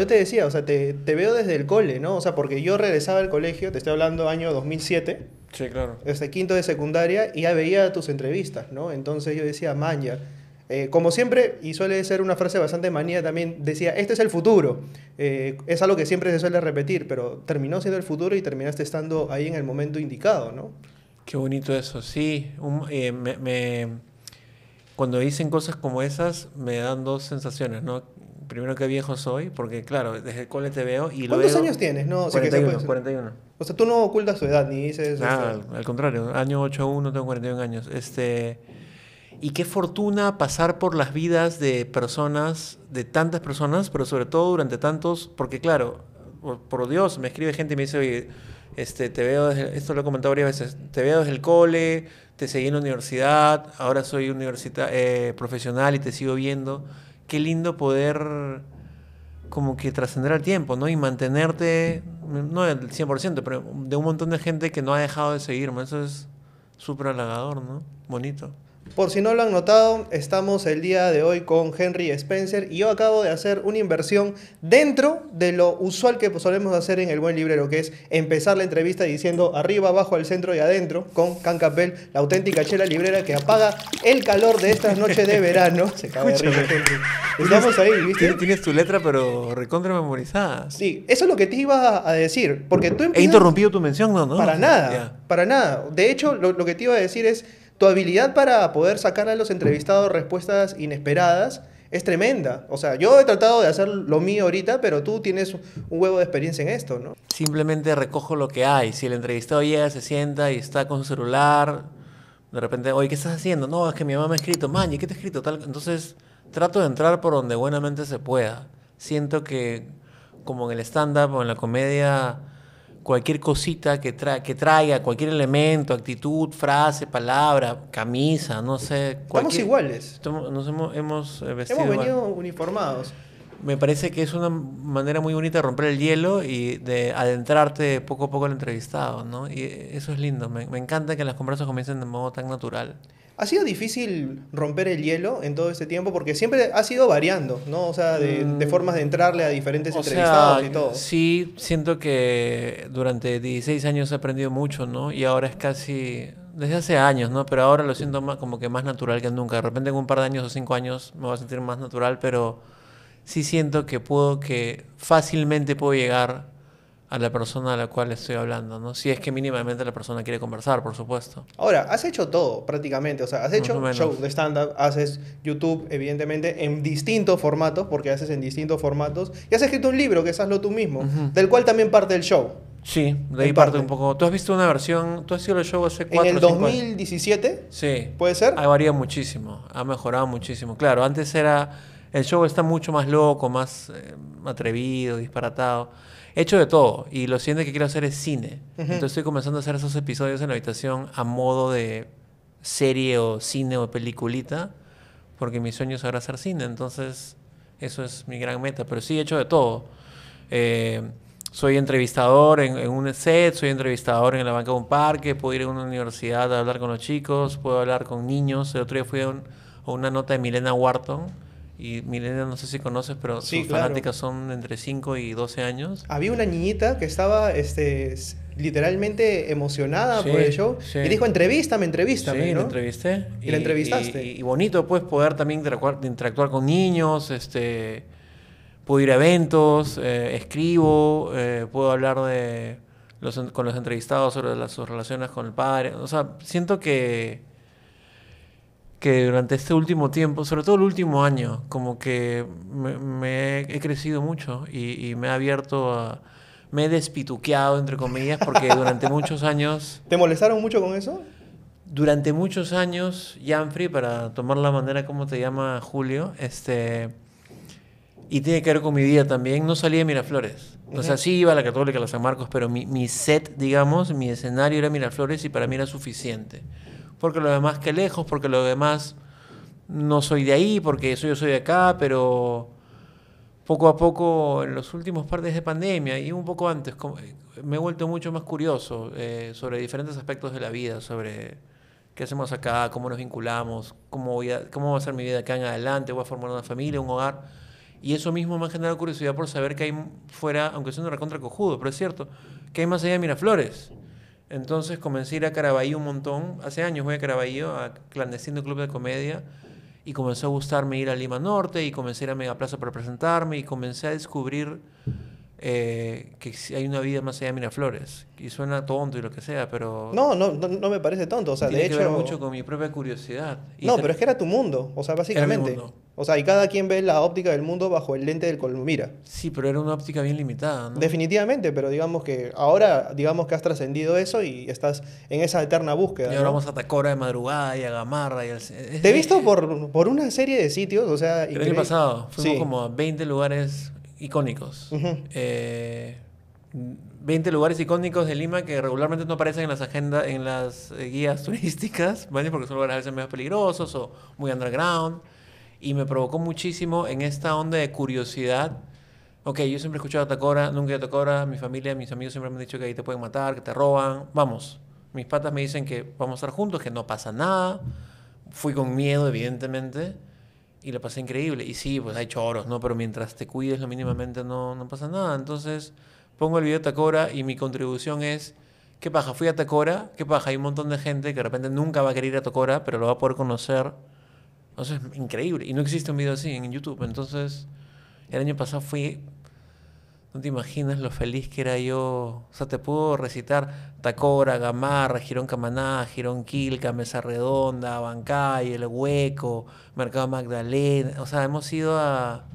Yo te decía, o sea, te, veo desde el cole, ¿no? O sea, porque yo regresaba al colegio, te estoy hablando año 2007. Sí, claro. Desde quinto de secundaria y ya veía tus entrevistas, ¿no? Entonces yo decía, manja. Eh, como siempre, y suele ser una frase bastante manía también, decía, este es el futuro. Eh, es algo que siempre se suele repetir, pero terminó siendo el futuro y terminaste estando ahí en el momento indicado, ¿no? Qué bonito eso, sí. Eh, cuando dicen cosas como esas, me dan dos sensaciones, ¿no? primero que viejo soy, porque claro, desde el cole te veo y lo ¿Cuántos años tienes? No, 41, o sea, 41. O sea, tú no ocultas tu edad ni dices... Nada, al contrario, año a1 tengo 41 años. Este... Y qué fortuna pasar por las vidas de personas, de tantas personas, pero sobre todo durante tantos, porque claro, por, Dios, me escribe gente y me dice, oye, este, te veo, desde, esto lo he comentado varias veces, te veo desde el cole, te seguí en la universidad, ahora soy universita eh, profesional y te sigo viendo qué lindo poder como que trascender al tiempo, ¿no? Y mantenerte, no del 100%, pero de un montón de gente que no ha dejado de seguirme. Eso es súper halagador, ¿no? Bonito. Por si no lo han notado, estamos el día de hoy con Henry Spencer y yo acabo de hacer una inversión dentro de lo usual que solemos hacer en el buen librero, que es empezar la entrevista diciendo arriba, abajo, al centro y adentro con Can Capel, la auténtica chela librera que apaga el calor de estas noches de verano. Se cae Henry. Estamos ahí, ¿viste? Tienes tu letra, pero recontra memorizada. Sí, eso es lo que te iba a decir, porque tú empiezas... He interrumpido tu mención, ¿no? no? Para nada, para nada. De hecho, lo que te iba a decir es tu habilidad para poder sacar a los entrevistados respuestas inesperadas es tremenda. O sea, yo he tratado de hacer lo mío ahorita, pero tú tienes un huevo de experiencia en esto, ¿no? Simplemente recojo lo que hay. Si el entrevistado llega, se sienta y está con su celular, de repente, oye, ¿qué estás haciendo? No, es que mi mamá me ha escrito, man, ¿y qué te ha escrito? Entonces, trato de entrar por donde buenamente se pueda. Siento que, como en el stand-up o en la comedia, cualquier cosita que, tra que traiga, cualquier elemento, actitud, frase, palabra, camisa, no sé. Estamos iguales. Nos hemos, eh, venido uniformados. Me parece que es una manera muy bonita de romper el hielo y de adentrarte poco a poco al entrevistado, ¿no? Y eso es lindo. Me, me encanta que las conversas comiencen de modo tan natural ha sido difícil romper el hielo en todo este tiempo porque siempre ha sido variando, ¿no? O sea, de, mm. formas de entrarle a diferentes entrevistados y todo. Sí, siento que durante 16 años he aprendido mucho, ¿no? Y ahora es casi desde hace años, ¿no? Pero ahora lo siento más, como que más natural que nunca. De repente en un par de años o cinco años me voy a sentir más natural, pero sí siento que puedo, que fácilmente puedo llegar a la persona a la cual estoy hablando, ¿no? Si es que mínimamente la persona quiere conversar, por supuesto. Ahora, has hecho todo prácticamente, o sea, has hecho show de stand-up, haces YouTube, evidentemente, en distintos formatos, porque haces en distintos formatos, y has escrito un libro, que es hazlo tú mismo, del cual también parte el show. Sí, de ahí parte. un poco. ¿Tú has visto una versión? ¿Tú has sido el show hace cuatro ¿En el 2017? Sí. ¿Puede ser? Ha variado muchísimo, ha mejorado muchísimo. Claro, antes era... El show está mucho más loco, más eh, atrevido, disparatado he hecho de todo y lo siguiente que quiero hacer es cine. Entonces estoy comenzando a hacer esos episodios en la habitación a modo de serie o cine o peliculita, porque mi sueño es ahora hacer cine. Entonces eso es mi gran meta. Pero sí, he hecho de todo. Eh, soy entrevistador en, un set, soy entrevistador en la banca de un parque, puedo ir a una universidad a hablar con los chicos, puedo hablar con niños. El otro día fui a una nota de Milena Wharton y Milena, no sé si conoces, pero sus fanáticas son entre 5 y 12 años. Había una niñita que estaba este, literalmente emocionada por el show y dijo, entrevístame, entrevístame. Sí, ¿no? la entrevisté. Y, la entrevistaste. Y, bonito, pues, poder también interactuar, con niños, este, puedo ir a eventos, eh, escribo, eh, puedo hablar de los, con los entrevistados sobre sus relaciones con el padre. O sea, siento que que durante este último tiempo, sobre todo el último año, como que me, he crecido mucho y, me he abierto a... Me he despituqueado, entre comillas, porque durante muchos años... ¿Te molestaron mucho con eso? Durante muchos años, Janfrey, para tomar la manera como te llama Julio, este... Y tiene que ver con mi vida también, no salí de Miraflores. O sea, sí iba a la Católica, a la San Marcos, pero mi set, digamos, mi escenario era Miraflores y para mí era suficiente porque lo demás que lejos, porque lo demás no soy de ahí, porque eso yo soy de acá, pero poco a poco en los últimos partes de pandemia y un poco antes eh, me he vuelto mucho más curioso eh, sobre diferentes aspectos de la vida, sobre qué hacemos acá, cómo nos vinculamos, cómo, cómo va a ser mi vida acá en adelante, voy a formar una familia, un hogar. Y eso mismo me ha generado curiosidad por saber que hay fuera, aunque sea una recontra cojudo, pero es cierto, que hay más allá de Miraflores. Entonces comencé a ir a Caraballo un montón. Hace años voy a Caraballo, a Clandestino Club de Comedia, y comenzó a gustarme ir a Lima Norte, y comencé a ir a Megaplaza para presentarme, y comencé a descubrir eh, que hay una vida más allá de Miraflores. Y suena tonto y lo que sea, pero... No, no, no, me parece tonto. O sea, tiene de que hecho... Ver mucho con mi propia curiosidad. no, pero es que era tu mundo, o sea, básicamente. O sea, y cada quien ve la óptica del mundo bajo el lente del cual mira. Sí, pero era una óptica bien limitada, ¿no? Definitivamente, pero digamos que ahora, digamos que has trascendido eso y estás en esa eterna búsqueda. Y ahora vamos a Tacora de madrugada y a Gamarra y al... Te he visto por, una serie de sitios, o sea... El año pasado fuimos como a 20 lugares icónicos. 20 eh, lugares icónicos de Lima que regularmente no aparecen en las agendas, en las eh, guías turísticas, porque son lugares a veces más peligrosos o muy underground. Y me provocó muchísimo en esta onda de curiosidad. Ok, yo siempre he escuchado a Tacora, nunca he ido a Tacora, mi familia, mis amigos siempre me han dicho que ahí te pueden matar, que te roban. Vamos, mis patas me dicen que vamos a estar juntos, que no pasa nada. Fui con miedo, evidentemente y la pasé increíble. Y sí, pues hay choros, ¿no? Pero mientras te cuides lo mínimamente no, no pasa nada. Entonces pongo el video de Tacora y mi contribución es, ¿qué paja? Fui a Tacora, ¿qué paja? Hay un montón de gente que de repente nunca va a querer ir a Tacora, pero lo va a poder conocer. Entonces, increíble. Y no existe un video así en YouTube. Entonces, el año pasado fui no te imaginas lo feliz que era yo. O sea, te puedo recitar Tacora, Gamarra, Girón Camaná, Girón Quilca, Mesa Redonda, Bancay, El Hueco, Mercado Magdalena. O sea, hemos ido a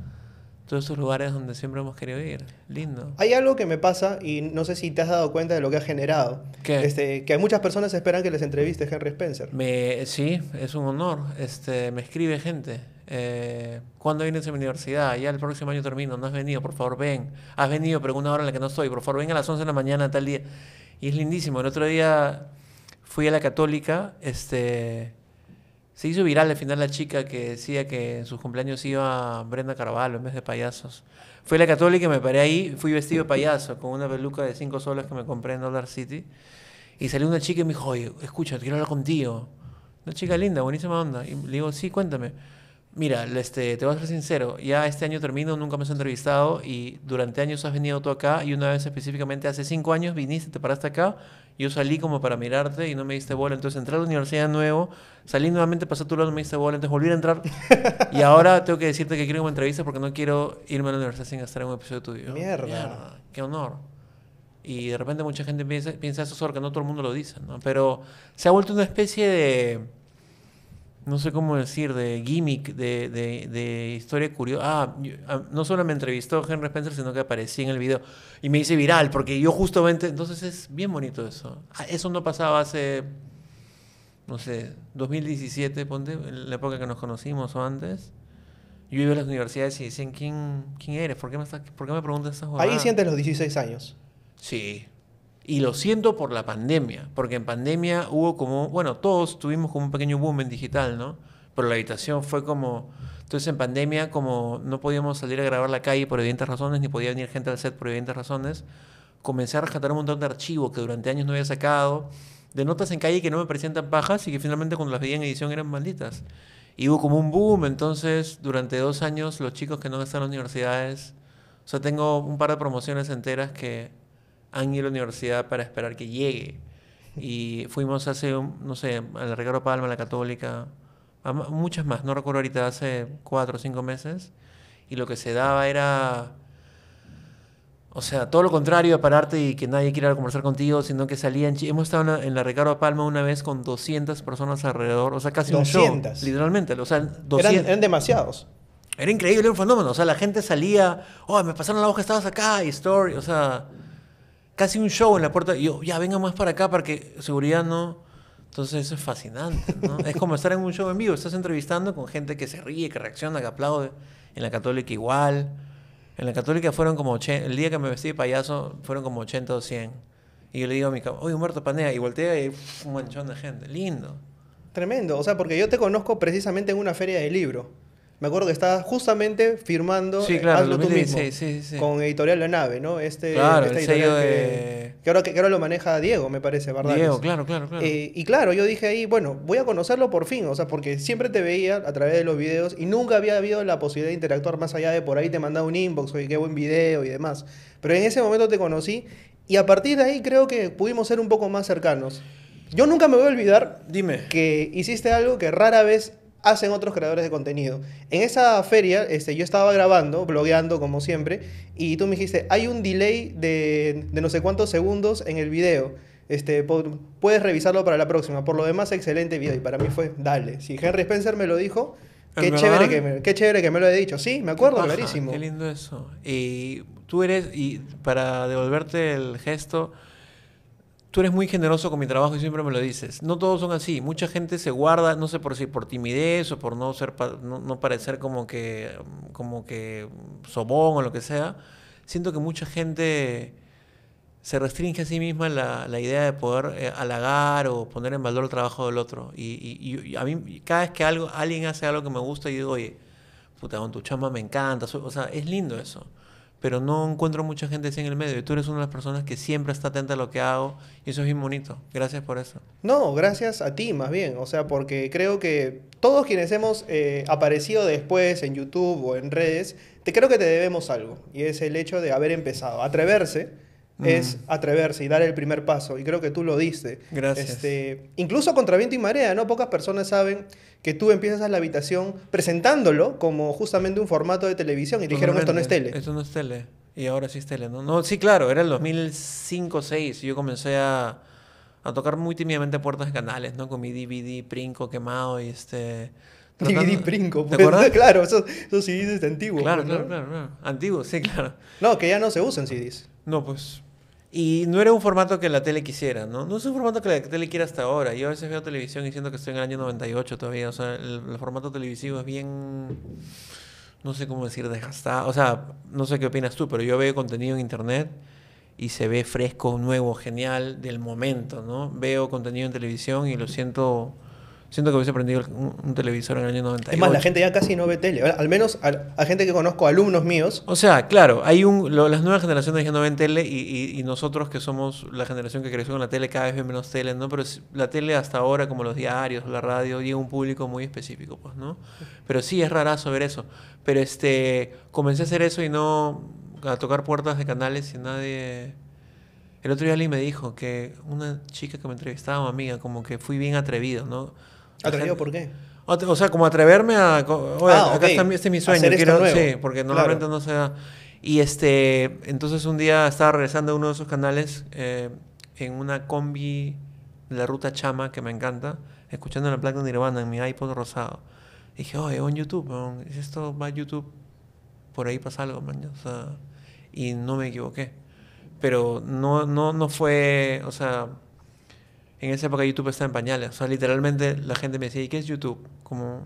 todos esos lugares donde siempre hemos querido ir. Lindo. Hay algo que me pasa y no sé si te has dado cuenta de lo que ha generado. ¿Qué? Este, que muchas personas esperan que les entreviste Henry Spencer. Me, sí, es un honor. Este, me escribe gente. Eh, ¿cuándo vienes a mi universidad? Ya el próximo año termino, no has venido, por favor ven. Has venido, pero una hora en la que no estoy, por favor ven a las 11 de la mañana tal día. Y es lindísimo. El otro día fui a la católica, este, se hizo viral al final la chica que decía que en sus cumpleaños iba Brenda Carvalho en vez de payasos. Fui a la católica y me paré ahí, fui vestido de payaso con una peluca de 5 soles que me compré en Dollar City. Y salió una chica y me dijo, oye, escucha, quiero hablar contigo. Una chica linda, buenísima onda. Y le digo, sí, cuéntame mira, este, te voy a ser sincero, ya este año termino, nunca me has entrevistado y durante años has venido tú acá y una vez específicamente hace cinco años viniste, te paraste acá, yo salí como para mirarte y no me diste bola, entonces entré a la universidad nuevo, salí nuevamente, pasé a tu lado, no me diste bola, entonces volví a entrar y ahora tengo que decirte que quiero una entrevista porque no quiero irme a la universidad sin estar en un episodio tuyo. Mierda. Mierda. Qué honor. Y de repente mucha gente piensa, piensa eso solo que no todo el mundo lo dice, ¿no? Pero se ha vuelto una especie de no sé cómo decir, de gimmick, de, de, de historia curiosa. Ah, ah, no solo me entrevistó Henry Spencer, sino que aparecí en el video y me hice viral, porque yo justamente, entonces es bien bonito eso. Ah, eso no pasaba hace, no sé, 2017, ponte, en la época que nos conocimos o antes. Yo iba a las universidades y decían, ¿quién, quién eres? ¿Por qué me, por qué me preguntas esas cosas? Ahí sientes los 16 años. Sí. Y lo siento por la pandemia, porque en pandemia hubo como, bueno, todos tuvimos como un pequeño boom en digital, ¿no? Pero la habitación fue como, entonces en pandemia como no podíamos salir a grabar la calle por evidentes razones, ni podía venir gente al set por evidentes razones, comencé a rescatar un montón de archivos que durante años no había sacado, de notas en calle que no me parecían tan bajas y que finalmente cuando las veía en edición eran malditas. Y hubo como un boom, entonces durante dos años los chicos que no están en universidades, o sea, tengo un par de promociones enteras que han ido a la universidad para esperar que llegue. Y fuimos hace, no sé, la Regalo Palma, a la Católica, a muchas más, no recuerdo ahorita, hace cuatro o cinco meses. Y lo que se daba era, o sea, todo lo contrario a pararte y que nadie quiera conversar contigo, sino que salían. Hemos estado en la Ricardo Palma una vez con 200 personas alrededor, o sea, casi 200. Literalmente, o sea, 200. Eran, demasiados. Era increíble, era un fenómeno. O sea, la gente salía, oh, me pasaron la hoja, estabas acá, y story, o sea casi un show en la puerta. Y yo, ya, venga más para acá para que seguridad no... Entonces eso es fascinante, ¿no? es como estar en un show en vivo, estás entrevistando con gente que se ríe, que reacciona, que aplaude. En la católica igual. En la católica fueron como 80, el día que me vestí de payaso fueron como 80 o 100. Y yo le digo a mi cama, oye, Humberto Panea, y voltea y un manchón de gente, lindo. Tremendo, o sea, porque yo te conozco precisamente en una feria de libros. Me acuerdo que estaba justamente firmando sí, eh, claro, Hazlo tú mismo con Editorial La Nave, ¿no? Este, claro, editorial que, de... que, ahora, lo maneja Diego, me parece, ¿verdad? Diego, claro, claro, claro. Eh, y claro, yo dije ahí, bueno, voy a conocerlo por fin, o sea, porque siempre te veía a través de los videos y nunca había habido la posibilidad de interactuar más allá de por ahí te mandaba un inbox, oye, qué buen video y demás. Pero en ese momento te conocí y a partir de ahí creo que pudimos ser un poco más cercanos. Yo nunca me voy a olvidar Dime. que hiciste algo que rara vez hacen otros creadores de contenido. En esa feria este, yo estaba grabando, blogueando como siempre, y tú me dijiste, hay un delay de, no sé cuántos segundos en el video. Este, puedes revisarlo para la próxima. Por lo demás, excelente video. Y para mí fue, dale. Si Henry Spencer me lo dijo, qué chévere, que me, qué chévere que me lo haya dicho. Sí, me acuerdo, clarísimo. Qué lindo eso. Y tú eres, y para devolverte el gesto, tú eres muy generoso con mi trabajo y siempre me lo dices. No todos son así. Mucha gente se guarda, no sé por si por timidez o por no ser no, parecer como que como que sobón o lo que sea. Siento que mucha gente se restringe a sí misma la, la idea de poder eh, halagar o poner en valor el trabajo del otro. Y, a mí cada vez que algo, alguien hace algo que me gusta, yo digo, oye, puta, con tu chamba me encanta. O sea, es lindo eso pero no encuentro mucha gente así en el medio. Y tú eres una de las personas que siempre está atenta a lo que hago y eso es muy bonito. Gracias por eso. No, gracias a ti más bien. O sea, porque creo que todos quienes hemos eh, aparecido después en YouTube o en redes, te creo que te debemos algo. Y es el hecho de haber empezado, atreverse es mm. atreverse y dar el primer paso. Y creo que tú lo diste. Gracias. Este, incluso contra viento y marea, ¿no? Pocas personas saben que tú empiezas a la habitación presentándolo como justamente un formato de televisión y dijeron esto no es tele. Esto no es tele. Y ahora sí es tele, ¿no? sí, claro, era el 2005-2006 y yo comencé a, tocar muy tímidamente puertas de canales, ¿no? Con mi DVD princo quemado y este... DVD Princo, ¿Te pues, Claro, esos, esos CDs es Claro, ¿no? claro, claro, claro, Antiguo, sí, claro. No, que ya no se usan CDs. No, pues y no era un formato que la tele quisiera, ¿no? No es un formato que la tele quiera hasta ahora. Yo a veces veo televisión y siento que estoy en el año 98 todavía. O sea, el, formato televisivo es bien no sé cómo decir, desgastado. O sea, no sé qué opinas tú, pero yo veo contenido en internet y se ve fresco, nuevo, genial, del momento, ¿no? Veo contenido en televisión y lo siento Siento que hubiese aprendido un, televisor en el año 90. Es más, la gente ya casi no ve tele. Al menos a, gente que conozco, alumnos míos. O sea, claro, hay un, las nuevas generaciones ya no ven tele y, nosotros que somos la generación que creció con la tele cada vez ven menos tele, ¿no? Pero la tele hasta ahora, como los diarios, la radio, llega un público muy específico, pues, ¿no? Pero sí, es rarazo ver eso. Pero este, comencé a hacer eso y no a tocar puertas de canales y nadie... El otro día alguien me dijo que una chica que me entrevistaba, amiga, como que fui bien atrevido, ¿no? ¿Atrevió? por qué? O sea, como atreverme a. Oye, ah, acá está, este es mi sueño. Quiero, sí, porque normalmente no se da. Y este, entonces un día estaba regresando a uno de esos canales eh, en una combi de la ruta Chama, que me encanta, escuchando la placa de Nirvana en mi iPod rosado. Y dije, oye, en YouTube, si esto va a YouTube, por ahí pasa algo, man. O sea, y no me equivoqué. Pero no, no, no fue, o sea, en esa época YouTube estaba en pañales. O sea, literalmente la gente me decía, ¿y qué es YouTube? Como,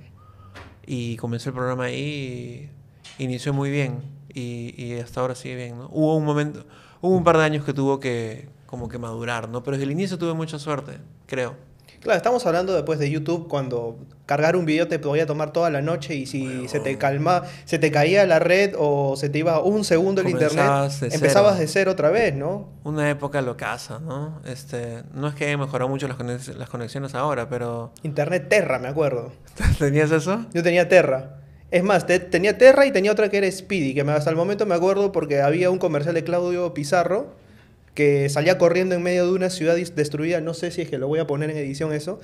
y comenzó el programa ahí y inició muy bien. Y, hasta ahora sigue bien, Hubo un momento, hubo un par de años que tuvo que como que madurar, ¿no? Pero desde el inicio tuve mucha suerte, creo. Claro, estamos hablando después de YouTube cuando cargar un video te podía tomar toda la noche y si se te calma, se te caía la red o se te iba un segundo el internet, empezabas de cero otra vez, ¿no? Una época locaza, ¿no? Este, no es que haya mejorado mucho las, conexiones ahora, pero Internet Terra, me acuerdo. ¿Tenías eso? Yo tenía Terra. Es más, tenía Terra y tenía otra que era Speedy, que hasta el momento me acuerdo porque había un comercial de Claudio Pizarro salía corriendo en medio de una ciudad destruida. No sé si es que lo voy a poner en edición eso.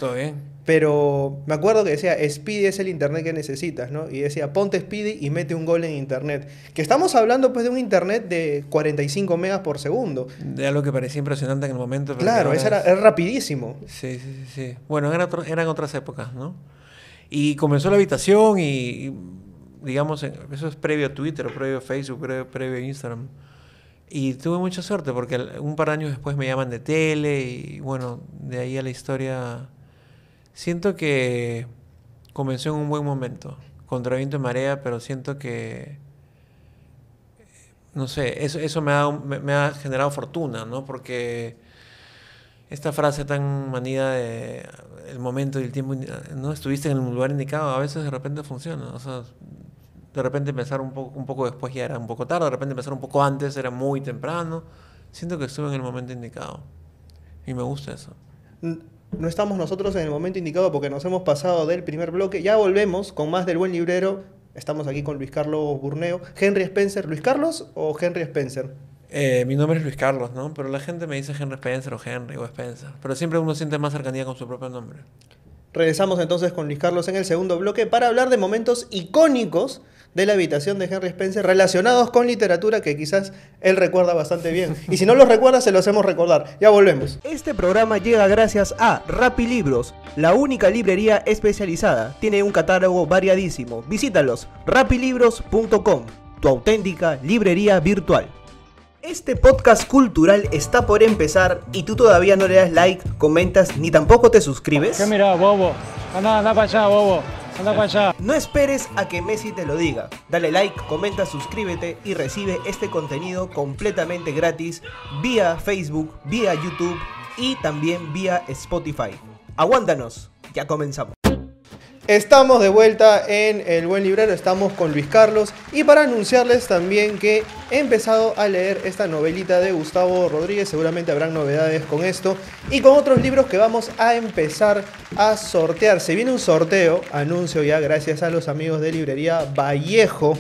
Pero me acuerdo que decía, Speedy es el internet que necesitas, ¿no? Y decía, ponte Speedy y mete un gol en internet. Que estamos hablando pues de un internet de 45 megas por segundo. De algo que parecía impresionante en el momento. claro, eso era, rapidísimo. Sí, sí, sí. Bueno, eran, eran otras épocas, ¿no? Y comenzó la habitación y, digamos, eso es previo a Twitter, previo a Facebook, previo a Instagram. Y tuve mucha suerte porque un par de años después me llaman de tele y bueno, de ahí a la historia. Siento que comenzó en un buen momento, contra viento y marea, pero siento que. No sé, eso, eso me, ha, ha generado fortuna, ¿no? Porque esta frase tan manida de el momento y el tiempo, no estuviste en el lugar indicado, a veces de repente funciona de repente pensar un poco, un poco después ya era un poco tarde, de repente empezar un poco antes era muy temprano. Siento que estuve en el momento indicado y me gusta eso. No estamos nosotros en el momento indicado porque nos hemos pasado del primer bloque. Ya volvemos con más del buen librero. Estamos aquí con Luis Carlos Burneo. Henry Spencer, ¿Luis Carlos o Henry Spencer? Eh, mi nombre es Luis Carlos, ¿no? Pero la gente me dice Henry Spencer o Henry o Spencer. Pero siempre uno siente más cercanía con su propio nombre. Regresamos entonces con Luis Carlos en el segundo bloque para hablar de momentos icónicos de la habitación de Henry Spencer relacionados con literatura que quizás él recuerda bastante bien. Y si no los recuerda, se lo hacemos recordar. Ya volvemos. Este programa llega gracias a Rapilibros Libros, la única librería especializada. Tiene un catálogo variadísimo. Visítalos, rapilibros.com, tu auténtica librería virtual. Este podcast cultural está por empezar y tú todavía no le das like, comentas ni tampoco te suscribes. ¿Qué mira, bobo? para allá, bobo. No esperes a que Messi te lo diga. Dale like, comenta, suscríbete y recibe este contenido completamente gratis vía Facebook, vía YouTube y también vía Spotify. Aguántanos, ya comenzamos. Estamos de vuelta en El Buen Librero, estamos con Luis Carlos y para anunciarles también que he empezado a leer esta novelita de Gustavo Rodríguez, seguramente habrán novedades con esto y con otros libros que vamos a empezar a sortear. Se viene un sorteo, anuncio ya gracias a los amigos de Librería Vallejo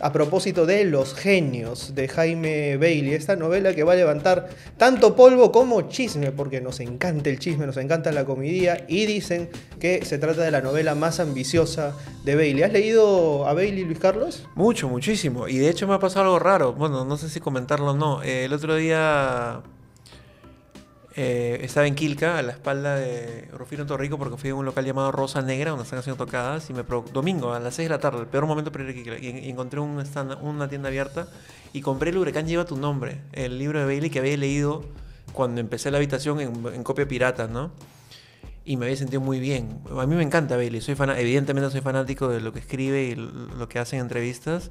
a propósito de Los Genios de Jaime Bailey, esta novela que va a levantar tanto polvo como chisme, porque nos encanta el chisme, nos encanta la comedia y dicen que se trata de la novela más ambiciosa de Bailey. ¿Has leído a Bailey, Luis Carlos? Mucho, muchísimo. Y de hecho me ha pasado algo raro. Bueno, no sé si comentarlo o no. Eh, el otro día eh, estaba en Quilca, a la espalda de Rufino Torrico, porque fui a un local llamado Rosa Negra, donde están haciendo tocadas, y me domingo a las 6 de la tarde, el peor momento para ir y, encontré una tienda abierta y compré El Huracán Lleva Tu Nombre, el libro de Bailey que había leído cuando empecé la habitación en, copia pirata, ¿no? Y me había sentido muy bien. A mí me encanta Bailey, soy fan, evidentemente soy fanático de lo que escribe y lo que hace en entrevistas.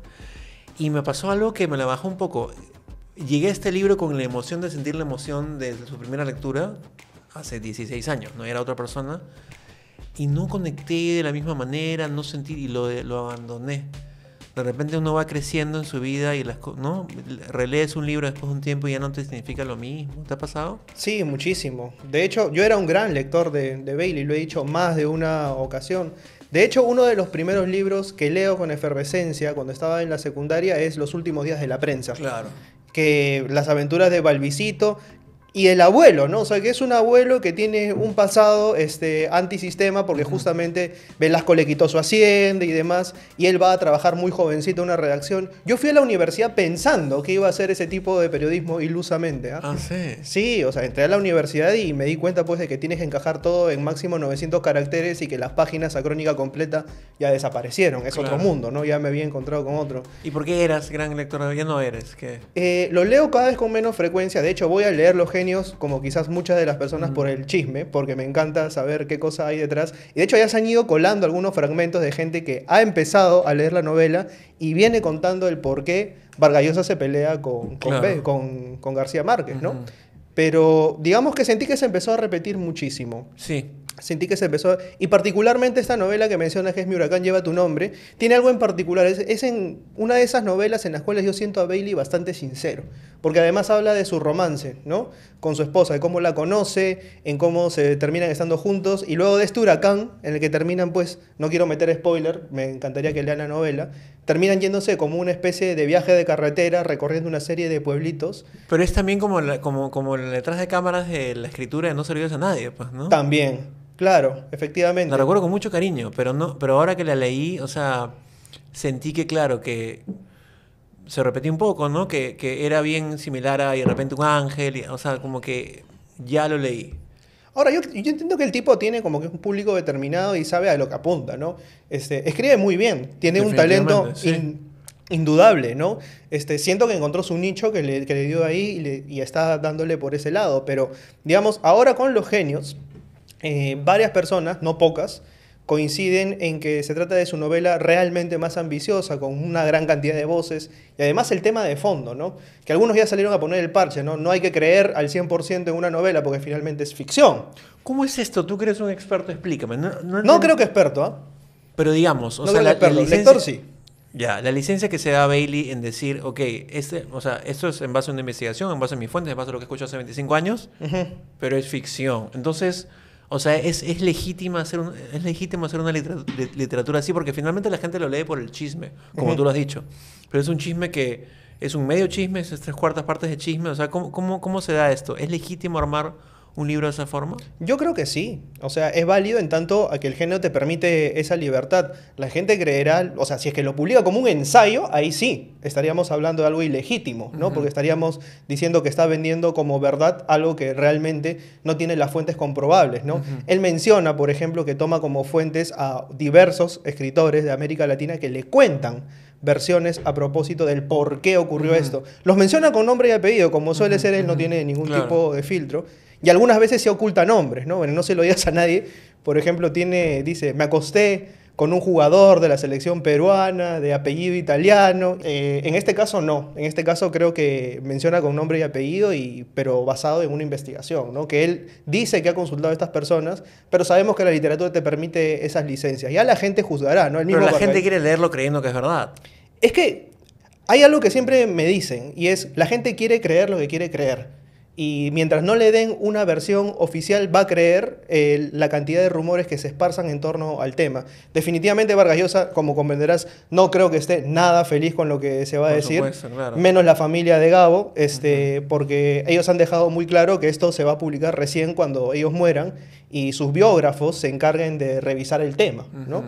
Y me pasó algo que me la bajó un poco llegué a este libro con la emoción de sentir la emoción de su primera lectura hace 16 años, no era otra persona, y no conecté de la misma manera, no sentí y lo, lo abandoné. De repente uno va creciendo en su vida y las ¿no? Relees un libro después de un tiempo y ya no te significa lo mismo. ¿Te ha pasado? Sí, muchísimo. De hecho, yo era un gran lector de, de Bailey, lo he dicho más de una ocasión. De hecho, uno de los primeros libros que leo con efervescencia cuando estaba en la secundaria es Los últimos días de la prensa. Claro que las aventuras de Balbicito, y el abuelo, ¿no? O sea, que es un abuelo que tiene un pasado este, antisistema porque justamente Velasco le quitó su hacienda y demás, y él va a trabajar muy jovencito en una redacción. Yo fui a la universidad pensando que iba a hacer ese tipo de periodismo ilusamente. Ah, ah sí. Sí, o sea, entré a la universidad y me di cuenta pues de que tienes que encajar todo en máximo 900 caracteres y que las páginas a crónica completa ya desaparecieron. Es otro mundo, ¿no? Ya me había encontrado con otro. ¿Y por qué eras gran lector? Ya no eres. ¿Qué? Eh, lo leo cada vez con menos frecuencia. De hecho, voy a leerlo, los como quizás muchas de las personas, por el chisme, porque me encanta saber qué cosa hay detrás. Y de hecho ya se han ido colando algunos fragmentos de gente que ha empezado a leer la novela y viene contando el por qué Vargallosa se pelea con, con, García Márquez, ¿no? Pero digamos que sentí que se empezó a repetir muchísimo. Sí. Sentí que se empezó, y particularmente esta novela que mencionas, que es Mi huracán lleva tu nombre, tiene algo en particular. Es, en una de esas novelas en las cuales yo siento a Bailey bastante sincero, porque además habla de su romance, ¿no? Con su esposa, de cómo la conoce, en cómo se terminan estando juntos, y luego de este huracán, en el que terminan, pues, no quiero meter spoiler, me encantaría que lean la novela, terminan yéndose como una especie de viaje de carretera, recorriendo una serie de pueblitos. Pero es también como, la, como, como detrás de cámaras de la escritura de No Servidos a Nadie, pues, ¿no? También. Claro, efectivamente. La recuerdo con mucho cariño, pero, no, pero ahora que la leí, o sea, sentí que, claro, que se repetía un poco, ¿no? Que, que era bien similar a y de repente un ángel, o sea, como que ya lo leí. Ahora, yo, yo, entiendo que el tipo tiene como que un público determinado y sabe a lo que apunta, ¿no? Este, escribe muy bien, tiene un talento indudable, ¿no? Este, siento que encontró su nicho que le, que le dio ahí y, y, está dándole por ese lado, pero digamos, ahora con los genios, eh, varias personas, no pocas, coinciden en que se trata de su novela realmente más ambiciosa, con una gran cantidad de voces, y además el tema de fondo, ¿no? Que algunos ya salieron a poner el parche, ¿no? No hay que creer al 100% en una novela porque finalmente es ficción. ¿Cómo es esto? Tú crees un experto, explícame. No, creo que experto, ¿ah? Pero digamos, o sea, la, licencia, lector sí. Ya, la licencia que se da a Bailey en decir, ok, este, o sea, esto es en base a una investigación, en base a mis fuentes, en base a lo que escucho hace 25 años, pero es ficción. Entonces... O sea, es, legítima hacer un, es legítimo hacer una literatura, así porque finalmente la gente lo lee por el chisme, como tú lo has dicho. Pero es un chisme que es un medio chisme, es tres cuartas partes de chisme. O sea, ¿cómo, cómo, cómo se da esto? ¿Es legítimo armar un libro de esa forma? Yo creo que sí. O sea, es válido en tanto a que el género te permite esa libertad. La gente creerá, o sea, si es que lo publica como un ensayo, ahí sí, estaríamos hablando de algo ilegítimo, ¿no? Porque estaríamos diciendo que está vendiendo como verdad algo que realmente no tiene las fuentes comprobables, ¿no? Él menciona, por ejemplo, que toma como fuentes a diversos escritores de América Latina que le cuentan versiones a propósito del por qué ocurrió esto. Los menciona con nombre y apellido, como suele ser, él no tiene ningún tipo de filtro. Y algunas veces se ocultan nombres, ¿no? Bueno, no se lo digas a nadie. Por ejemplo, tiene, dice, me acosté con un jugador de la selección peruana, de apellido italiano. Eh, en este caso no, en este caso creo que menciona con nombre y apellido, y, pero basado en una investigación, ¿no? que él dice que ha consultado a estas personas, pero sabemos que la literatura te permite esas licencias. Ya la gente juzgará, ¿no? El pero la gente quiere leerlo creyendo que es verdad. Es que hay algo que siempre me dicen, y es, la gente quiere creer lo que quiere creer y mientras no le den una versión oficial va a creer eh, la cantidad de rumores que se esparzan en torno al tema. Definitivamente Vargas Llosa, como comprenderás, no creo que esté nada feliz con lo que se va a decir, menos la familia de Gabo, este, porque ellos han dejado muy claro que esto se va a publicar recién cuando ellos mueran y sus biógrafos se encarguen de revisar el tema, ¿no?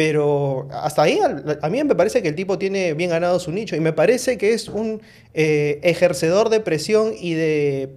Pero hasta ahí, a mí me parece que el tipo tiene bien ganado su nicho y me parece que es un eh, ejercedor de presión y de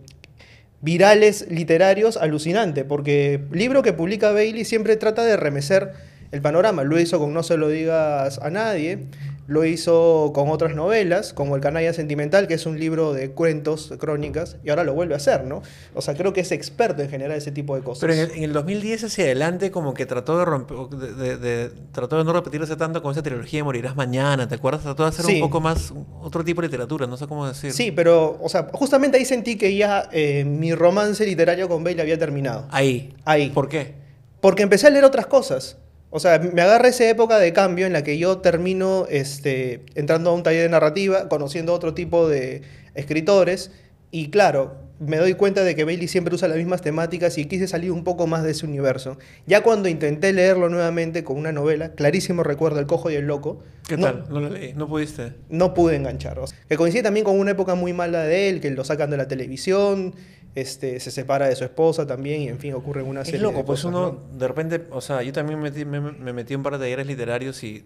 virales literarios alucinante, porque libro que publica Bailey siempre trata de remecer el panorama. Lo hizo con No se lo digas a nadie, lo hizo con otras novelas, como El Canalla Sentimental, que es un libro de cuentos, crónicas, y ahora lo vuelve a hacer, ¿no? O sea, creo que es experto en generar ese tipo de cosas. Pero en el, 2010 hacia adelante, como que trató de, romper, de, trató de no repetirse tanto con esa trilogía de Morirás Mañana, ¿te acuerdas? Trató de hacer un poco más, otro tipo de literatura, no sé cómo decirlo. Sí, pero, o sea, justamente ahí sentí que ya eh, mi romance literario con Bale había terminado. Ahí. Ahí. ¿Por qué? Porque empecé a leer otras cosas. O sea, me agarra esa época de cambio en la que yo termino este, entrando a un taller de narrativa, conociendo otro tipo de escritores, y claro, me doy cuenta de que Bailey siempre usa las mismas temáticas y quise salir un poco más de ese universo. Ya cuando intenté leerlo nuevamente con una novela, clarísimo recuerdo El Cojo y el Loco. ¿Qué tal? No lo leí, no pudiste. No pude engancharos. que coincide también con una época muy mala de él, que lo sacan de la televisión, este, se separa de su esposa también y en fin, ocurren una serie Es loco, pues uno de repente, o sea, yo también me, metí en un par de talleres literarios y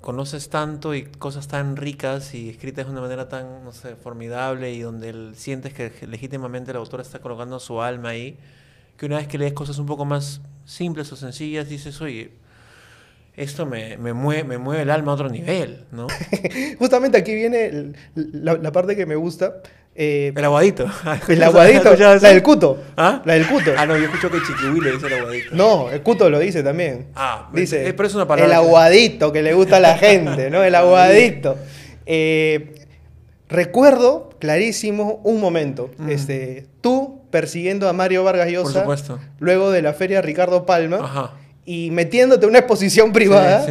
conoces tanto y cosas tan ricas y escritas de una manera tan, no sé, formidable y donde sientes que legítimamente el autor está colocando su alma ahí, que una vez que lees cosas un poco más simples o sencillas, dices, oye, esto me, me, mueve, me mueve el alma a otro nivel, ¿no? Justamente aquí viene la parte que me gusta, eh, el aguadito. Ah, el aguadito. la del cuto. ¿Ah? La del cuto. Ah, no, yo escucho que Chiqui le dice el aguadito. No, el cuto lo dice también. Ah, dice. Pero es una palabra. El aguadito que le gusta a la gente, ¿no? El aguadito. Eh, recuerdo clarísimo un momento. Mm. Este, tú persiguiendo a Mario Vargas Llosa. Por supuesto. Luego de la feria Ricardo Palma. Y metiéndote en una exposición privada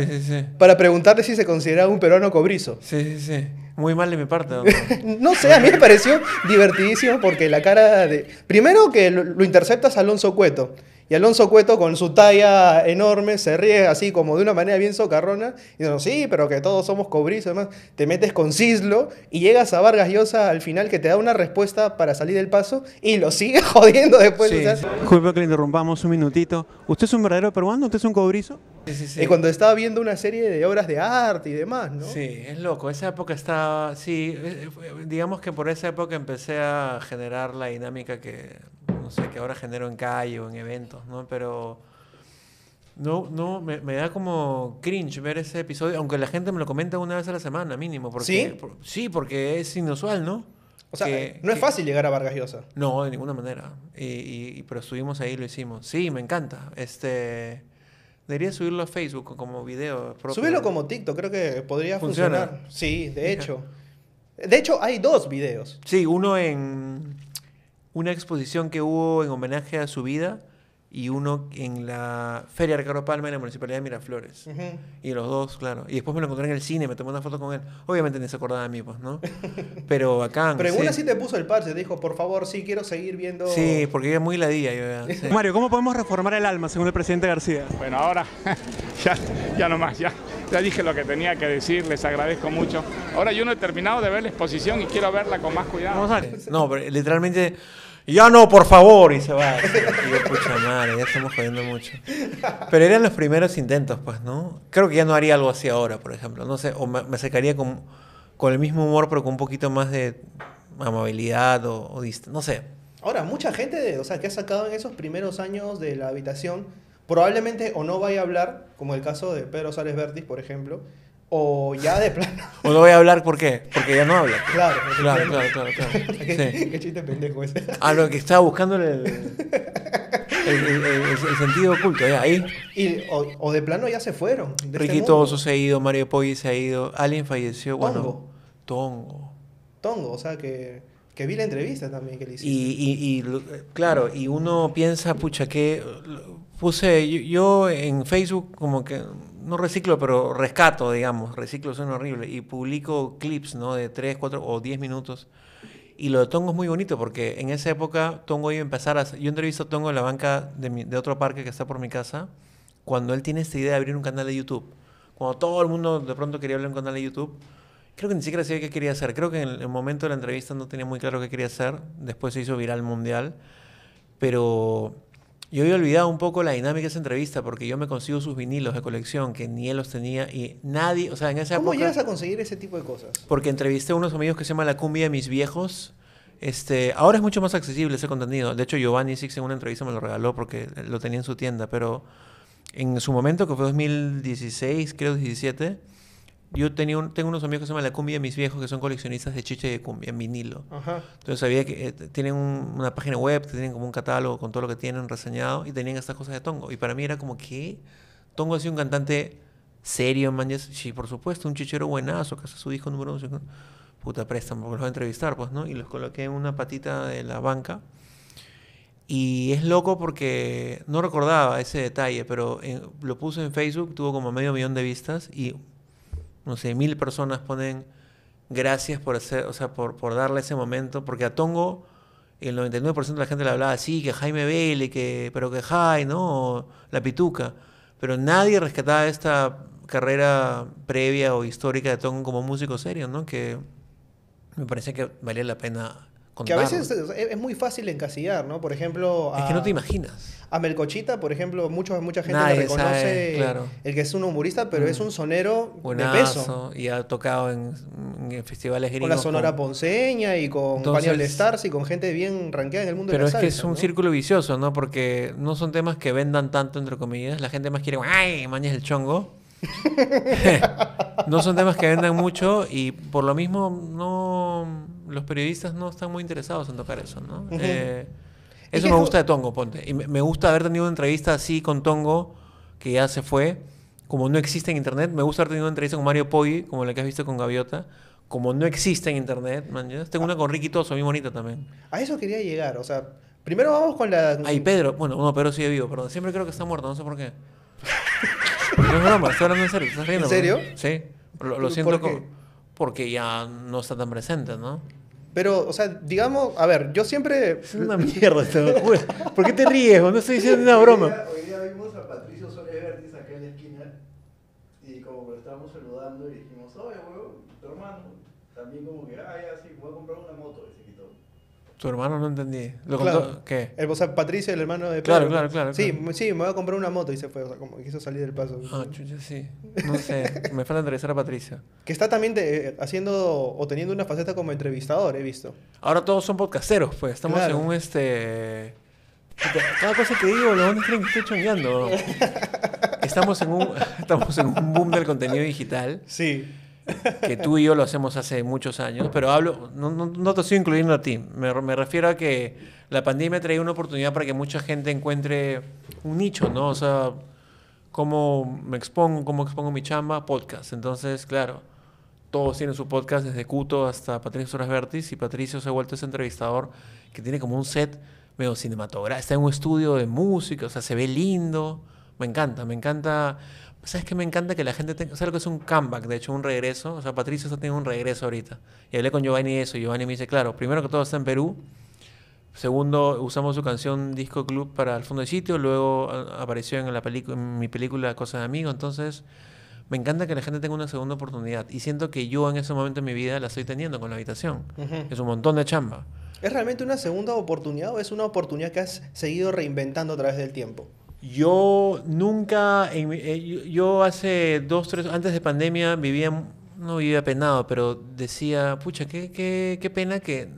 para preguntarte si se consideraba un peruano cobrizo. Sí, sí, sí. Muy mal de mi parte. No, sé, a mí me pareció divertidísimo porque la cara de... Primero que lo, lo interceptas Alonso Cueto y Alonso Cueto, con su talla enorme, se ríe así como de una manera bien socarrona, y dice, sí, pero que todos somos cobrizos, además, te metes con Cislo y llegas a Vargas Llosa al final que te da una respuesta para salir del paso y lo sigue jodiendo después. Sí. que le interrumpamos un minutito. ¿Usted es un verdadero peruano? ¿Usted es un cobrizo? Sí, sí, sí. Y cuando estaba viendo una serie de obras de arte y demás, ¿no? Sí, es loco. Esa época estaba, sí, eh, digamos que por esa época empecé a generar la dinámica que que ahora genero en calle o en eventos, ¿no? Pero no, no, me, da como cringe ver ese episodio, aunque la gente me lo comenta una vez a la semana mínimo. ¿Sí? sí, porque es inusual, ¿no? O sea, no es fácil llegar a Vargas Llosa. No, de ninguna manera. Y, pero subimos ahí, lo hicimos. Sí, me encanta. Este... Debería subirlo a Facebook como video. Subirlo como TikTok, creo que podría funcionar. Sí, de hecho. De hecho, hay dos videos. Sí, uno en una exposición que hubo en homenaje a su vida y uno en la Feria Ricardo Palma en la Municipalidad de Miraflores. Y los dos, claro. Y después me lo encontré en el cine, me tomé una foto con él. Obviamente ni se acordaba de mí, pues, ¿no? Pero acá... Pero uno sí. te puso el parche, dijo, por favor, sí, quiero seguir viendo... Sí, porque es muy ladilla. Yo, Mario, ¿cómo podemos reformar el alma, según el presidente García? Bueno, ahora, ya, ya nomás, ya, ya dije lo que tenía que decir, les agradezco mucho. Ahora yo no he terminado de ver la exposición y quiero verla con más cuidado. No, no pero literalmente ya no, por favor, y se va. Y yo, pucha madre, ya estamos jodiendo mucho. Pero eran los primeros intentos, pues, ¿no? Creo que ya no haría algo así ahora, por ejemplo. No sé, o me, sacaría con, con, el mismo humor, pero con un poquito más de amabilidad o, o no sé. Ahora, mucha gente, o sea, que ha sacado en esos primeros años de la habitación, probablemente o no vaya a hablar, como el caso de Pedro Sárez Vertis, por ejemplo, o ya de plano. o no voy a hablar, ¿por qué? Porque ya no habla. Claro, claro, claro, claro, Qué chiste pendejo ese. A ah, lo que estaba buscando el, el, sentido oculto, ya, ahí. Y, o, de plano ya se fueron. Este Ricky Riquito se ha ido, Mario Poggi se ha ido, Alguien falleció, Tongo. bueno. Tongo. Tongo, o sea que... Que vi la entrevista también que le hiciste. Y, y, y claro, y uno piensa, pucha, que puse yo en Facebook como que no reciclo, pero rescato, digamos, reciclo suena horrible, y publico clips, ¿no? De 3, 4 o 10 minutos. Y lo de Tongo es muy bonito porque en esa época Tongo iba a empezar a... Yo entrevisto a Tongo en la banca de, de otro parque que está por mi casa, cuando él tiene esta idea de abrir un canal de YouTube. Cuando todo el mundo de pronto quería abrir un canal de YouTube, creo que ni siquiera sabía qué quería hacer. Creo que en el momento de la entrevista no tenía muy claro qué quería hacer. Después se hizo viral mundial. Pero yo había olvidado un poco la dinámica de esa entrevista porque yo me consigo sus vinilos de colección que ni él los tenía y nadie, o sea, en esa ¿Cómo llegas a conseguir ese tipo de cosas? Porque entrevisté a unos amigos que se llama La Cumbia de Mis Viejos. Este, ahora es mucho más accesible ese contenido. De hecho, Giovanni Six en una entrevista me lo regaló porque lo tenía en su tienda, pero en su momento, que fue 2016, creo 17 yo tenía tengo unos amigos que se llaman La Cumbia mis viejos, que son coleccionistas de chiche de cumbia en vinilo. Entonces sabía que eh, tienen una página web, tienen como un catálogo con todo lo que tienen reseñado y tenían estas cosas de Tongo. Y para mí era como que Tongo ha un cantante serio, man. Sí, por supuesto, un chichero buenazo, que hace su hijo número uno. Puta, préstamo, porque los voy a entrevistar, pues, ¿no? Y los coloqué en una patita de la banca. Y es loco porque no recordaba ese detalle, pero eh, lo puse en Facebook, tuvo como medio millón de vistas y no sé, mil personas ponen gracias por hacer, o sea, por, darle ese momento, porque a Tongo el 99% de la gente le hablaba así, que Jaime Vélez, que, pero que Jai, ¿no? la pituca. Pero nadie rescataba esta carrera previa o histórica de Tongo como músico serio, ¿no? Que me parecía que valía la pena que a veces es, muy fácil encasillar, ¿no? Por ejemplo. A, es que no te imaginas. A Melcochita, por ejemplo, mucha gente Nadie reconoce el que es un humorista, pero es mm. un sonero de peso. Y ha tocado en, festivales gringos. Con la Sonora Ponceña y con Daniel Stars y con gente bien ranqueada en el mundo pero Pero es que es un círculo vicioso, ¿no? Porque no son temas que vendan tanto, entre comillas. La gente más quiere, ¡ay! Mañas el chongo. no son temas que vendan mucho y por lo mismo no los periodistas no están muy interesados en tocar eso, ¿no? Eh, eso me gusta de Tongo, ponte. Y me gusta haber tenido una entrevista así con Tongo, que ya se fue. Como no existe en internet, me gusta haber tenido una entrevista con Mario Poggi, como la que has visto con Gaviota. Como no existe en internet, tengo una con Ricky Toso, muy bonita también. A eso quería llegar, o sea, primero vamos con la. Ay, Pedro, bueno, uno Pedro sigue vivo, perdón. Siempre creo que está muerto, no sé por qué. no es broma, estoy hablando en serio, ¿En serio? Sí, lo, siento porque ya no está tan presente, ¿no? Pero, o sea, digamos, a ver, yo siempre. Es una mierda esta ¿Por qué te ríes? No estoy diciendo una broma. Hoy día, vimos a Patricio Soler acá en la esquina y como lo estábamos saludando y dijimos, oye, huevo, tu hermano. También como que, ah, ya sí, voy a comprar una moto. Tu hermano no entendí. ¿Lo contó? ¿Qué? El, o sea, Patricio, el hermano de Pedro. Claro, claro, claro. Sí, sí, me voy a comprar una moto y se fue. O sea, como quiso salir del paso. Ah, chucha, sí. No sé. me falta entrevistar a Patricio. Que está también eh, haciendo o teniendo una faceta como entrevistador, he visto. Ahora todos son podcasteros, pues. Estamos en un este. Cada cosa que digo, los van creen que estoy chongueando. Estamos en un, estamos en un boom del contenido digital. Sí que tú y yo lo hacemos hace muchos años, pero hablo, no, no, no te estoy incluyendo a ti, me, refiero a que la pandemia trae una oportunidad para que mucha gente encuentre un nicho, ¿no? O sea, cómo me expongo, cómo expongo mi chamba, podcast. Entonces, claro, todos tienen su podcast desde Cuto hasta Patricio Soras y Patricio se ha vuelto ese entrevistador que tiene como un set medio cinematográfico, está en un estudio de música, o sea, se ve lindo, me encanta, me encanta ¿Sabes qué? Me encanta que la gente tenga. ¿Sabes lo que es un comeback? De hecho, un regreso. O sea, Patricio está teniendo un regreso ahorita. Y hablé con Giovanni de eso. Y Giovanni me dice, claro, primero que todo está en Perú. Segundo, usamos su canción Disco Club para el fondo de sitio. Luego apareció en, la en mi película Cosas de Amigos. Entonces, me encanta que la gente tenga una segunda oportunidad. Y siento que yo en ese momento de mi vida la estoy teniendo con la habitación. Es un montón de chamba. ¿Es realmente una segunda oportunidad o es una oportunidad que has seguido reinventando a través del tiempo? Yo nunca, eh, yo hace dos, tres, antes de pandemia vivía, no vivía penado, pero decía, pucha, qué, qué, pena que,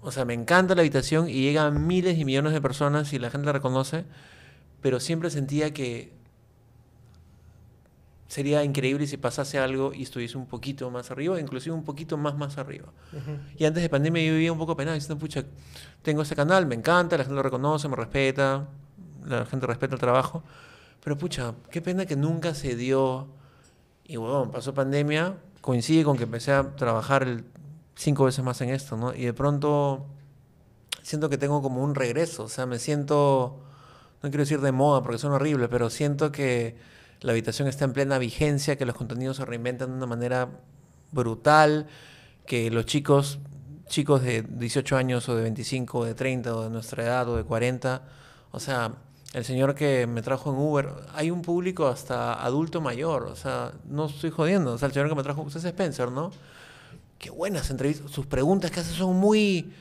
o sea, me encanta la habitación y llegan miles y millones de personas y la gente la reconoce, pero siempre sentía que sería increíble si pasase algo y estuviese un poquito más arriba, inclusive un poquito más más arriba. Y antes de pandemia yo vivía un poco penado, diciendo, pucha, tengo ese canal, me encanta, la gente lo reconoce, me respeta, la gente respeta el trabajo, pero pucha, qué pena que nunca se dio. Y bueno, pasó pandemia, coincide con que empecé a trabajar cinco veces más en esto, ¿no? Y de pronto siento que tengo como un regreso, o sea, me siento, no quiero decir de moda porque son horribles, pero siento que la habitación está en plena vigencia, que los contenidos se reinventan de una manera brutal, que los chicos, chicos de 18 años o de 25 o de 30 o de nuestra edad o de 40, o sea, el señor que me trajo en Uber, hay un público hasta adulto mayor, o sea, no estoy jodiendo, o sea, el señor que me trajo, usted pues, es Spencer, ¿no? Qué buenas entrevistas, sus preguntas que hace son muy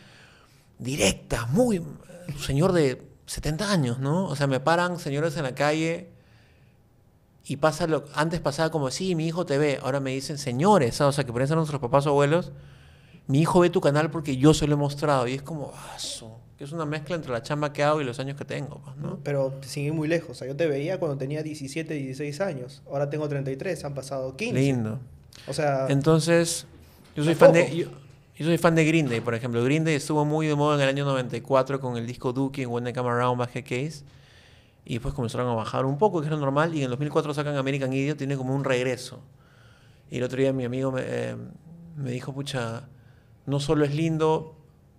directas, muy... Eh, señor de 70 años, ¿no? O sea, me paran señores en la calle y pasa lo... Antes pasaba como, sí, mi hijo te ve, ahora me dicen señores, o sea, que por eso nuestros papás o abuelos, mi hijo ve tu canal porque yo se lo he mostrado y es como, ah, que es una mezcla entre la chamba que hago y los años que tengo. Pues, Pero sin muy lejos, o sea, yo te veía cuando tenía 17, 16 años, ahora tengo 33, han pasado 15. Lindo. O sea... Entonces, yo soy fan de... Yo, soy fan de Green Day, por ejemplo. Green Day estuvo muy de moda en el año 94 con el disco Dookie When They Come Around Back Case. Y después comenzaron a bajar un poco, que era normal. Y en el 2004 sacan American Idiot, tiene como un regreso. Y el otro día mi amigo me, eh, me dijo, pucha, no solo es lindo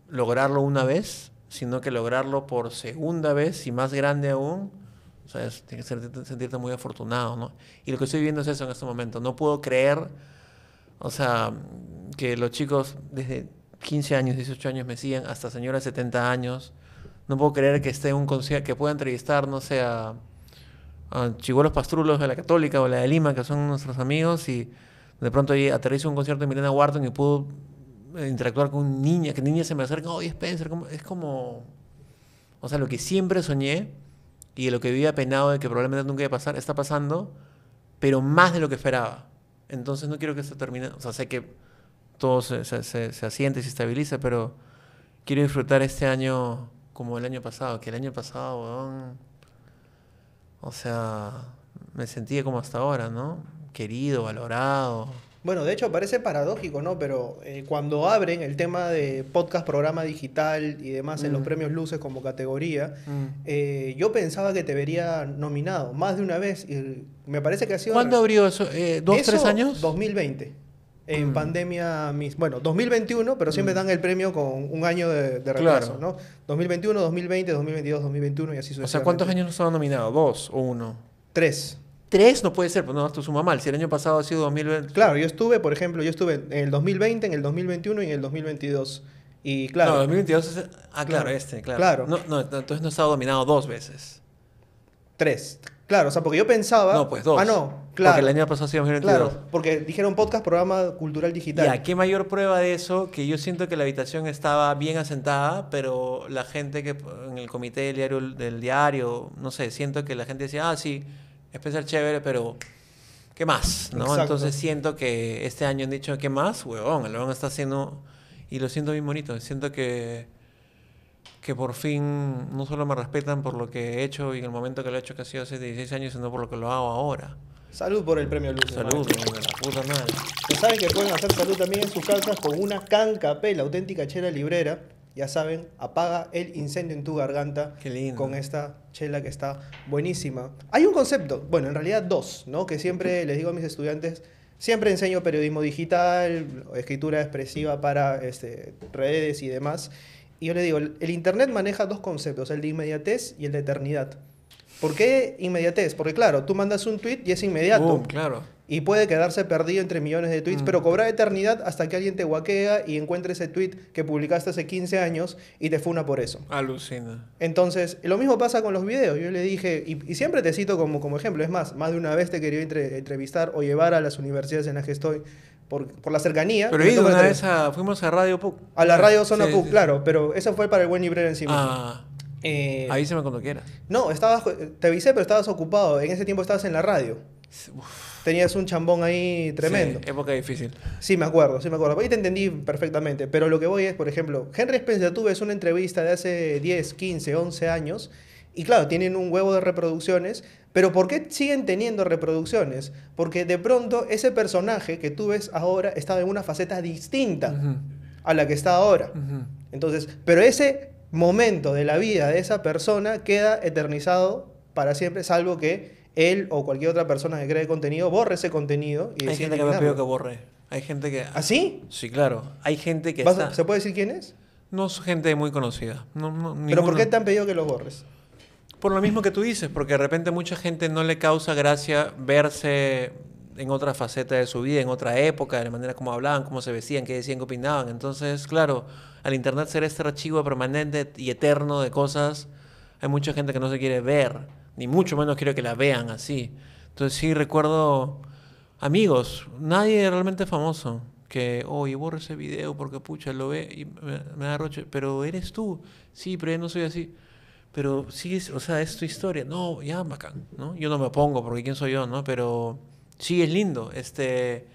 lograrlo una vez, sino que lograrlo por segunda vez y más grande aún, o sea, tienes que sentirte, muy afortunado, ¿no? Y lo que estoy viendo es eso en este momento. No puedo creer, o sea, que los chicos desde 15 años, 18 años me sigan, hasta señora de 70 años. No puedo creer que esté un concierto, que pueda entrevistar, no sé, a, a Pastrulos de la Católica o la de Lima, que son nuestros amigos, y de pronto aterrizo un concierto de Milena Wharton y pudo interactuar con niñas, que niñas se me acercan, oye Spencer, es como, o sea, lo que siempre soñé y lo que vivía apenado de que probablemente nunca iba a pasar, está pasando, pero más de lo que esperaba. Entonces no quiero que esto termine, o sea, sé que todo se, asiente y se estabiliza, pero quiero disfrutar este año como el año pasado, que el año pasado, o sea, me sentía como hasta ahora, ¿no? Querido, valorado bueno, de hecho parece paradójico, ¿no? Pero eh, cuando abren el tema de podcast, programa digital y demás en los mm. premios Luces como categoría, mm. eh, yo pensaba que te vería nominado más de una vez. me parece que ha sido... ¿Cuándo abrió eso? Eh, ¿Dos, tres años? 2020. En mm. pandemia, mis, bueno, 2021, pero siempre dan el premio con un año de, de retraso, ¿no? 2021, 2020, 2022, 2021 y así sucesivamente. O sea, ¿cuántos años no han nominado? ¿Dos o uno? Tres. Tres no puede ser, pues no, esto suma mal. Si el año pasado ha sido 2020. Claro, yo estuve, por ejemplo, yo estuve en el 2020, en el 2021 y en el 2022. Y claro. No, 2022 Ah, claro, este, claro. claro. No, no, entonces no estaba dominado dos veces. Tres. Claro, o sea, porque yo pensaba. No, pues dos. Ah, no, claro. Porque el año pasado ha sido 2022. Claro, porque dijeron podcast, programa cultural digital. Ya, qué mayor prueba de eso que yo siento que la habitación estaba bien asentada, pero la gente que en el comité diario, del diario, no sé, siento que la gente decía, ah, sí es chévere, pero ¿qué más? ¿no? Entonces siento que este año han dicho, ¿qué más? Huevón, el huevón está haciendo, y lo siento bien bonito, siento que, que por fin no solo me respetan por lo que he hecho y en el momento que lo he hecho que ha sido hace 16 años, sino por lo que lo hago ahora. Salud por el premio Luz. Salud, puta madre. saben que pueden hacer salud también en sus casas con una cancapela, auténtica chela librera ya saben, apaga el incendio en tu garganta con esta chela que está buenísima. Hay un concepto, bueno, en realidad dos, ¿no? Que siempre les digo a mis estudiantes, siempre enseño periodismo digital, escritura expresiva para este, redes y demás. Y yo les digo, el Internet maneja dos conceptos, el de inmediatez y el de eternidad. ¿Por qué inmediatez? Porque claro, tú mandas un tweet y es inmediato. claro y puede quedarse perdido entre millones de tweets, mm. pero cobrar eternidad hasta que alguien te guaquea y encuentre ese tweet que publicaste hace 15 años y te funa por eso. Alucina. Entonces, lo mismo pasa con los videos. Yo le dije, y, siempre te cito como, como ejemplo, es más, más de una vez te quería entrevistar o llevar a las universidades en las que estoy. Por, por la cercanía. Pero una vez a, fuimos a Radio Puc. A la Radio Zona Puc, claro, pero eso fue para el buen librero encima. Ah. Eh, me cuando quiera. No, estabas, te avisé, pero estabas ocupado. En ese tiempo estabas en la radio tenías un chambón ahí tremendo. Sí, época difícil. Sí, me acuerdo, sí me acuerdo. Ahí te entendí perfectamente, pero lo que voy es, por ejemplo, Henry Spencer tú ves una entrevista de hace 10, 15, 11 años y claro, tienen un huevo de reproducciones, pero ¿por qué siguen teniendo reproducciones? Porque de pronto ese personaje que tú ves ahora estaba en una faceta distinta a la que está ahora. Entonces, pero ese momento de la vida de esa persona queda eternizado para siempre, salvo que él o cualquier otra persona que cree contenido borre ese contenido. Y Hay gente que me pidió que borre. Hay gente que. ¿Ah, sí? claro. Hay gente que. Está... ¿Se puede decir quién es? No es gente muy conocida. ¿Pero por qué te han pedido que lo borres? Por lo mismo que tú dices, porque de repente mucha gente no le causa gracia verse en otra faceta de su vida, en otra época, de la manera como hablaban, cómo se vestían, qué decían, qué opinaban. Entonces, claro, al Internet ser este archivo permanente y eterno de cosas, hay mucha gente que no se quiere ver ni mucho menos quiero que la vean así. Entonces sí recuerdo amigos, nadie realmente famoso, que, oye, oh, borro ese video porque pucha, lo ve y me, da roche, pero eres tú, sí, pero yo no soy así. Pero sí, o sea, es tu historia. No, ya, bacán, ¿no? Yo no me opongo porque quién soy yo, ¿no? Pero sí, es lindo. Este,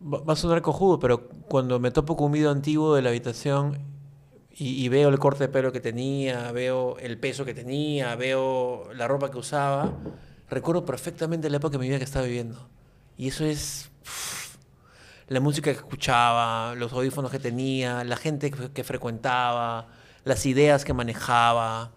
va, va a sonar cojudo, pero cuando me topo con un video antiguo de la habitación y, veo el corte de pelo que tenía, veo el peso que tenía, veo la ropa que usaba, recuerdo perfectamente la época de mi vida que estaba viviendo. Y eso es la música que escuchaba, los audífonos que tenía, la gente que, frecuentaba, las ideas que manejaba.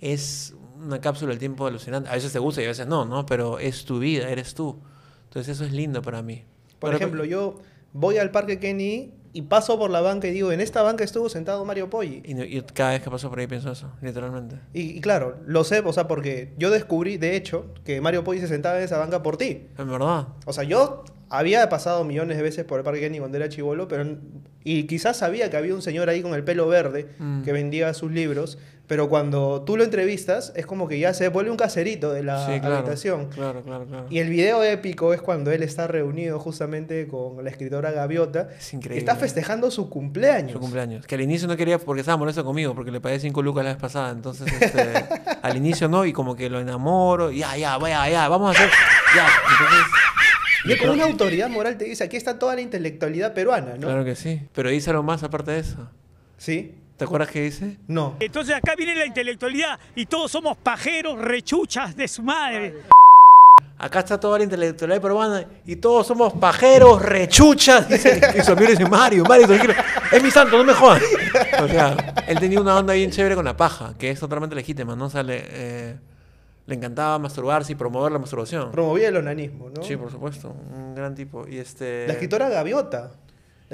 Es una cápsula del tiempo alucinante. A veces te gusta y a veces no, ¿no? Pero es tu vida, eres tú. Entonces eso es lindo para mí. Por ejemplo, yo voy al Parque Kenny y paso por la banca y digo, en esta banca estuvo sentado Mario Poggi. Y, cada vez que paso por ahí pienso eso, literalmente. Y, claro, lo sé, o sea, porque yo descubrí, de hecho, que Mario Poggi se sentaba en esa banca por ti. En verdad. O sea, yo había pasado millones de veces por el Parque Kenny cuando era chivolo, pero... Y quizás sabía que había un señor ahí con el pelo verde mm. que vendía sus libros pero cuando tú lo entrevistas, es como que ya se vuelve un caserito de la sí, habitación. Claro, claro, Y el video épico es cuando él está reunido justamente con la escritora Gaviota. Es increíble. Está festejando su cumpleaños. Su cumpleaños. Que al inicio no quería porque estaba molesto conmigo, porque le pagué cinco lucas la vez pasada. Entonces, este, al inicio no, y como que lo enamoro. Ya, ya, vaya, ya, vamos a hacer. Ya. Entonces. Y con una autoridad moral te dice, aquí está toda la intelectualidad peruana, ¿no? Claro que sí. Pero dice algo más aparte de eso. Sí. ¿Te acuerdas qué dice? No. Entonces acá viene la intelectualidad y todos somos pajeros, rechuchas de su madre. Acá está toda la intelectualidad peruana y todos somos pajeros, rechuchas. Dice, y su amigo dice, Mario, Mario, Es mi santo, no me jodas. O sea, él tenía una onda bien chévere con la paja, que es totalmente legítima, ¿no? O sea, le, eh, encantaba masturbarse y promover la masturbación. Promovía el onanismo, ¿no? Sí, por supuesto. Un gran tipo. Y este... La escritora Gaviota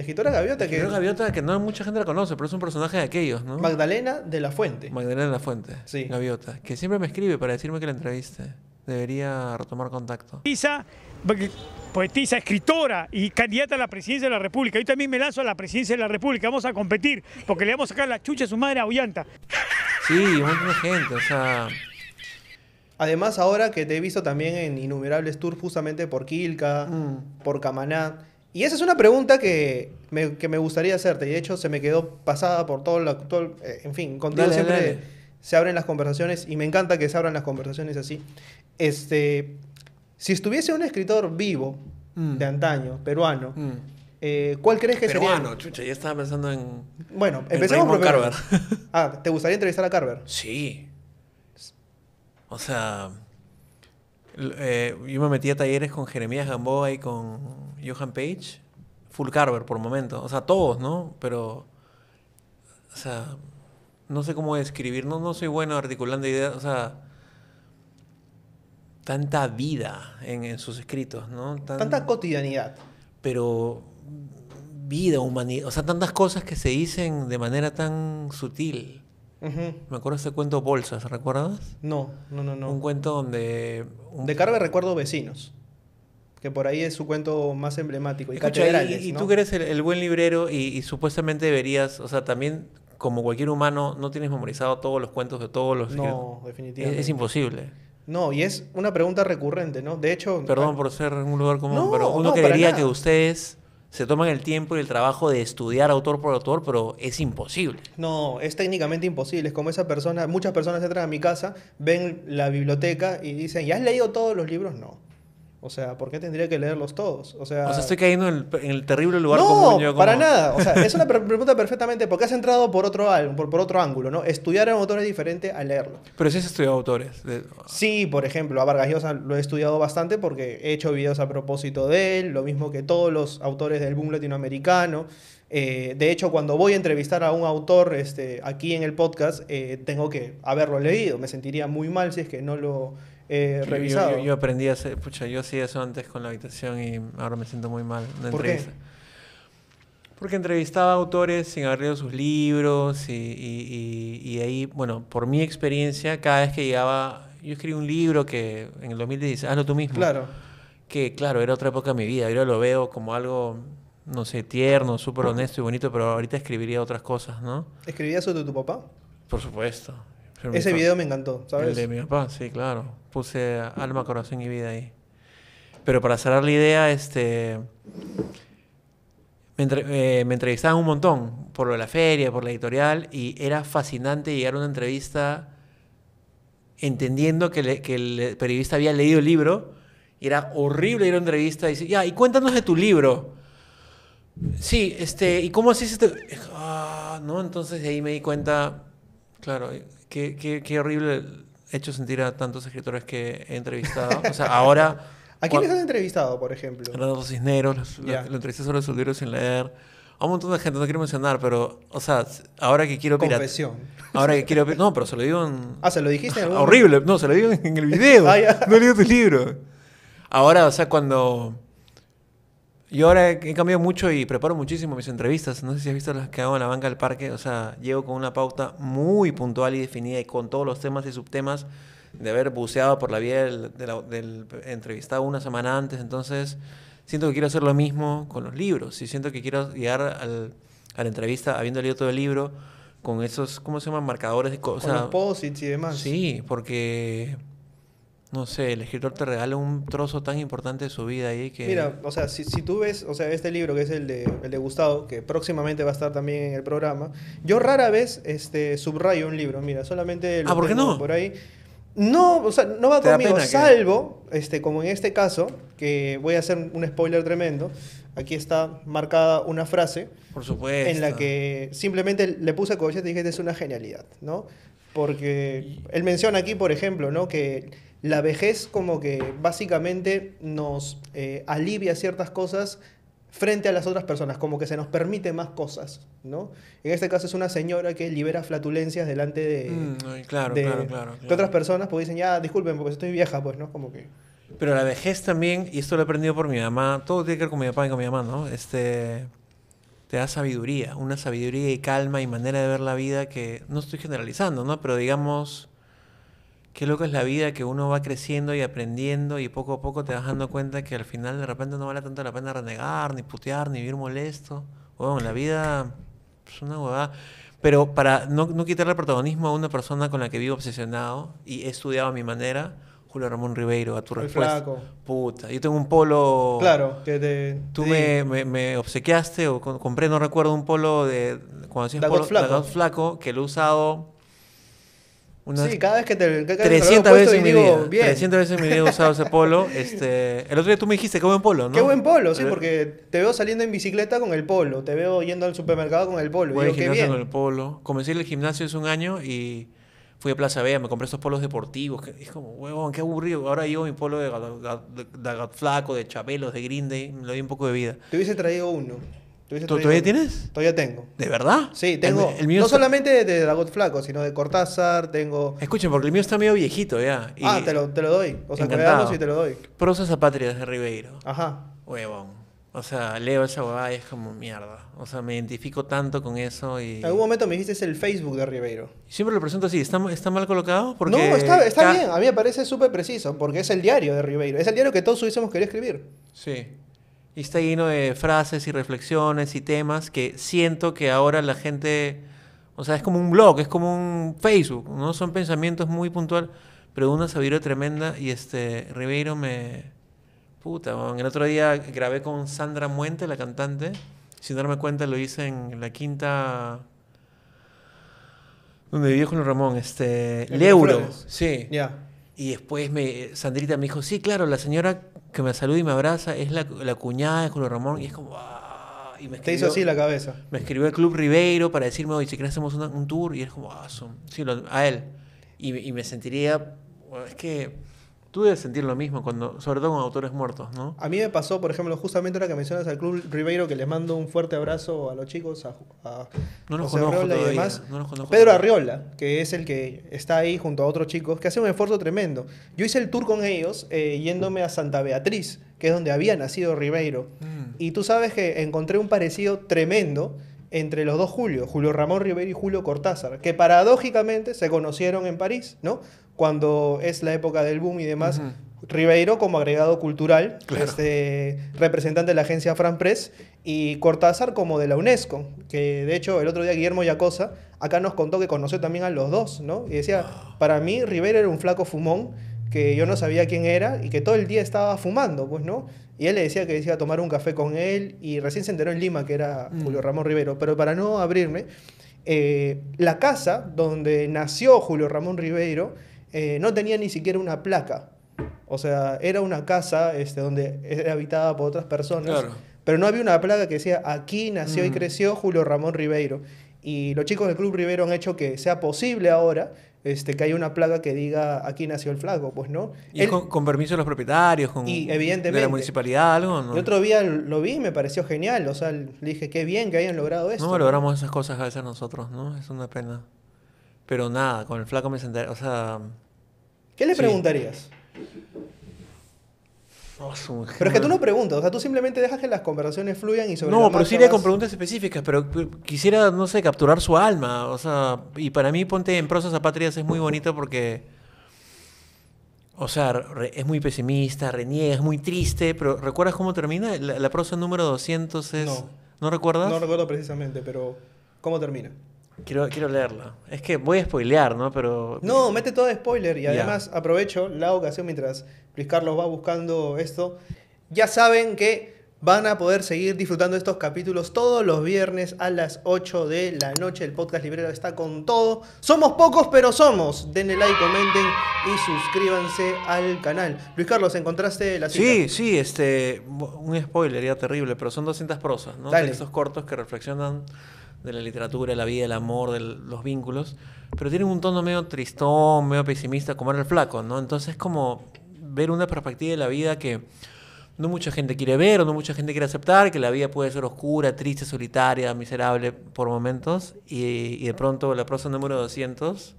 escritora Gaviota la escritora que. Gaviota que no mucha gente la conoce, pero es un personaje de aquellos, ¿no? Magdalena de la Fuente. Magdalena de la Fuente. Sí. Gaviota. Que siempre me escribe para decirme que la entreviste. Debería retomar contacto. Isa, poetisa, escritora y candidata a la presidencia de la República. Yo también me lanzo a la presidencia de la República. Vamos a competir porque le vamos a sacar la chucha a su madre a Ollanta. Sí, mucha gente, o sea. Además, ahora que te he visto también en innumerables tours justamente por Quilca, mm. por Camaná y esa es una pregunta que me, gustaría hacerte. Y de hecho se me quedó pasada por todo lo... Eh, en fin, contigo siempre se abren las conversaciones y me encanta que se abran las conversaciones así. Este, si estuviese un escritor vivo mm. de antaño, peruano, mm. eh, ¿cuál crees que sería? Peruano, chucha, ya estaba pensando en... Bueno, empecemos por Carver. Ah, ¿te gustaría entrevistar a Carver? Sí. O sea... Eh, yo me metí a talleres con Jeremías Gamboa y con Johan Page, Full Carver por momento. O sea, todos, ¿no? Pero. O sea, no sé cómo describir. No, soy bueno articulando ideas. O sea. Tanta vida en, sus escritos, ¿no? tanta cotidianidad. Pero vida, humanidad, o sea, tantas cosas que se dicen de manera tan sutil. Me acuerdo de ese cuento Bolsas, ¿recuerdas? No, no, no, no. Un cuento donde... De Carver recuerdo vecinos que por ahí es su cuento más emblemático. Y, y, tú que eres el, buen librero y, supuestamente deberías, o sea, también como cualquier humano, no tienes memorizado todos los cuentos de todos los... No, definitivamente. Es, imposible. No, y es una pregunta recurrente, ¿no? De hecho... Perdón ah, por ser en un lugar común, pero uno que creería que ustedes se toman el tiempo y el trabajo de estudiar autor por autor, pero es imposible. No, es técnicamente imposible. Es como esa persona, muchas personas entran a mi casa, ven la biblioteca y dicen, ¿ya has leído todos los libros? No. O sea, ¿por qué tendría que leerlos todos? O sea, estoy cayendo en el, terrible lugar común. No, para nada. O sea, es una pregunta perfectamente. Porque has entrado por otro, por, por otro ángulo, ¿no? Estudiar a un es diferente a leerlo. Pero si has estudiado autores. Sí, por ejemplo, a Vargas Llosa lo he estudiado bastante porque he hecho videos a propósito de él. Lo mismo que todos los autores del boom latinoamericano. Eh, de hecho, cuando voy a entrevistar a un autor este, aquí en el podcast, eh, tengo que haberlo leído. Me sentiría muy mal si es que no lo eh, revisado. Yo, aprendí a hacer, pucha, yo hacía eso antes con la habitación y ahora me siento muy mal. ¿Por qué? Porque entrevistaba autores sin haber leído sus libros y, ahí, bueno, por mi experiencia, cada vez que llegaba, yo escribí un libro que en el 2016, hazlo tú mismo. Claro. Que claro, era otra época de mi vida, yo lo veo como algo, no sé, tierno, súper honesto y bonito, pero ahorita escribiría otras cosas, ¿no? ¿Escribías sobre tu papá? Por supuesto. Ese video me encantó, ¿sabes? El de mi papá, sí, claro puse alma, corazón y vida ahí. Pero para cerrar la idea, este, eh, me, entrevistaban un montón por lo de la feria, por la editorial, y era fascinante llegar a una entrevista entendiendo que, el periodista había leído el libro, y era horrible ir a una entrevista y decir, ya, y cuéntanos de tu libro. Sí, este, ¿y cómo haces esto? Ah, no, entonces ahí me di cuenta, claro, qué horrible hecho sentir a tantos escritores que he entrevistado. O sea, ahora... ¿A quiénes han entrevistado, por ejemplo? Renato Cisneros, los, lo, entrevisté sobre sus libros sin leer. A un montón de gente, no quiero mencionar, pero, o sea, ahora que quiero Confesión. Ahora que quiero. No, pero se lo digo en. Ah, se lo dijiste en Horrible, no, se lo digo en el video. Ah, no No tu libro. Ahora, o sea, cuando yo ahora he cambiado mucho y preparo muchísimo mis entrevistas. No sé si has visto las que hago en la banca del parque. O sea, llego con una pauta muy puntual y definida y con todos los temas y subtemas de haber buceado por la vía del, entrevistado una semana antes. Entonces, siento que quiero hacer lo mismo con los libros. Y siento que quiero llegar al, a la entrevista habiendo leído todo el libro con esos, ¿cómo se llaman? Marcadores de cosas. Con los posits y demás. Sí, porque no sé, el escritor te regala un trozo tan importante de su vida ahí que... Mira, o sea, si, tú ves, o sea, este libro que es el de, el Gustavo, que próximamente va a estar también en el programa, yo rara vez este, subrayo un libro, mira, solamente... ah, ¿por qué no? Por ahí. No, o sea, no va conmigo, salvo, este, como en este caso, que voy a hacer un spoiler tremendo, aquí está marcada una frase. Por supuesto. En la que simplemente le puse coche y dije, es una genialidad, ¿no? Porque él menciona aquí, por ejemplo, ¿no? Que la vejez como que básicamente nos eh, alivia ciertas cosas frente a las otras personas, como que se nos permite más cosas, ¿no? En este caso es una señora que libera flatulencias delante de, mm, claro, claro, claro, otras personas, porque dicen, ya, disculpen, porque estoy vieja, pues, ¿no? Como que... Pero la vejez también, y esto lo he aprendido por mi mamá, todo tiene que ver con mi papá y con mi mamá, ¿no? Este, te da sabiduría, una sabiduría y calma y manera de ver la vida que, no estoy generalizando, ¿no? Pero digamos qué loco es la vida que uno va creciendo y aprendiendo y poco a poco te vas dando cuenta que al final de repente no vale tanto la pena renegar, ni putear, ni vivir molesto. Bueno, la vida es pues, una huevada. Pero para no, quitarle el protagonismo a una persona con la que vivo obsesionado y he estudiado a mi manera, Julio Ramón Ribeiro, a tu Muy respuesta. Flaco. Puta, yo tengo un polo. Claro, que te. Tú me, me, obsequiaste o compré, no recuerdo, un polo de. Cuando decías polo, flaco. flaco, que lo he usado sí, cada vez que te. 300 veces en mi vida. 300 veces en mi he usado ese polo. Este, el otro día tú me dijiste, qué buen polo, ¿no? Qué buen polo, sí, porque te veo saliendo en bicicleta con el polo, te veo yendo al supermercado con el polo. Voy al gimnasio bien. con el polo. Comencé el gimnasio hace un año y fui a Plaza Vea, me compré esos polos deportivos. Que, es como, huevón, qué aburrido. Ahora llevo mi polo de, de, de, flaco, de chabelos, de grinde, me lo di un poco de vida. Te hubiese traído uno. ¿Tú todavía tienes? Todavía tengo. ¿De verdad? Sí, tengo. no solamente de Dragot Flaco, sino de Cortázar, tengo. Escuchen, porque el mío está medio viejito ya. Ah, te lo, te lo doy. O sea, creamos y te lo doy. Prosas apátridas de Ribeiro. Ajá. Huevón. O sea, leo esa huevada y es como mierda. O sea, me identifico tanto con eso y... En algún momento me dijiste es el Facebook de Ribeiro. Siempre lo presento así. ¿Está, mal colocado? Porque no, está, bien. A mí me parece súper preciso porque es el diario de Ribeiro. Es el diario que todos hubiésemos querido escribir. Sí. Y está lleno de frases y reflexiones y temas que siento que ahora la gente, o sea, es como un blog, es como un Facebook, ¿no? Son pensamientos muy puntuales, pero una sabiduría tremenda y este, Ribeiro me... Puta, el otro día grabé con Sandra Muente, la cantante, sin darme cuenta lo hice en la quinta donde vivió el Ramón, este, el, sí. Ya. Y después me, Sandrita me dijo, sí, claro, la señora que me saluda y me abraza es la, cuñada de Julio Ramón. Y es como, ah", me Te hizo así la cabeza. Me escribió el Club Ribeiro para decirme, oye, si quieres hacemos un tour. Y es como, ah, sí, a él. Y, y me sentiría, es que Tú debes sentir lo mismo, cuando, sobre todo con autores muertos, ¿no? A mí me pasó, por ejemplo, justamente ahora que mencionas al Club Ribeiro, que les mando un fuerte abrazo a los chicos, a, José y demás. Pedro Arriola, que es el que está ahí junto a otros chicos, que hace un esfuerzo tremendo. Yo hice el tour con ellos eh, yéndome a Santa Beatriz, que es donde había nacido Ribeiro. Mm. Y tú sabes que encontré un parecido tremendo entre los dos Julio, Julio Ramón Ribeiro y Julio Cortázar, que paradójicamente se conocieron en París, ¿no? cuando es la época del boom y demás. Ribeiro como agregado cultural, este, representante de la agencia Fran Press, y Cortázar como de la UNESCO, que de hecho el otro día Guillermo Yacosa acá nos contó que conoció también a los dos, ¿no? Y decía, para mí Ribeiro era un flaco fumón, que yo no sabía quién era y que todo el día estaba fumando, pues, ¿no? Y él le decía que decía tomar un café con él y recién se enteró en Lima que era mm. Julio Ramón Ribeiro, pero para no abrirme, eh, la casa donde nació Julio Ramón Ribeiro eh, no tenía ni siquiera una placa. O sea, era una casa este, donde era habitada por otras personas. Pero no había una placa que decía, aquí nació y mm. creció Julio Ramón Ribeiro. Y los chicos del Club Ribeiro han hecho que sea posible ahora este, que haya una placa que diga aquí nació el flaco, pues no. Y con, permiso de los propietarios, con, de la municipalidad, algo. ¿no? otro día lo vi y me pareció genial, o sea, le dije, qué bien que hayan logrado eso. No, logramos esas cosas a veces nosotros, ¿no? Es una pena. Pero nada, con el flaco me sentaría, o sea... ¿Qué le preguntarías? pero es que tú no preguntas, o sea, tú simplemente dejas que las conversaciones fluyan y sobre No, pero sí iría con preguntas específicas, pero quisiera, no sé, capturar su alma, o sea, y para mí ponte en prosas patrias es muy bonito porque, o sea, es muy pesimista, reniega, es muy triste, pero ¿recuerdas cómo termina? La, prosa número 200 es... No, ¿No recuerdas? No recuerdo precisamente, pero ¿cómo termina? Quiero, leerla. Es que voy a spoilear, ¿no? Pero. No, mete todo de spoiler. Y además aprovecho la ocasión mientras Luis Carlos va buscando esto. Ya saben que van a poder seguir disfrutando estos capítulos todos los viernes a las 8 de la noche. El podcast librero está con todo. Somos pocos, pero somos. Denle like, comenten y suscríbanse al canal. Luis Carlos, ¿encontraste la cita? Sí, sí, este, un spoiler ya terrible, pero son 200 prosas, ¿no? Dale. cortos que reflexionan de la literatura, de la vida, el amor, de los vínculos, pero tiene un tono medio tristón, medio pesimista, como era el flaco, ¿no? Entonces como ver una perspectiva de la vida que no mucha gente quiere ver o no mucha gente quiere aceptar, que la vida puede ser oscura, triste, solitaria, miserable por momentos, y, de pronto la prosa número 200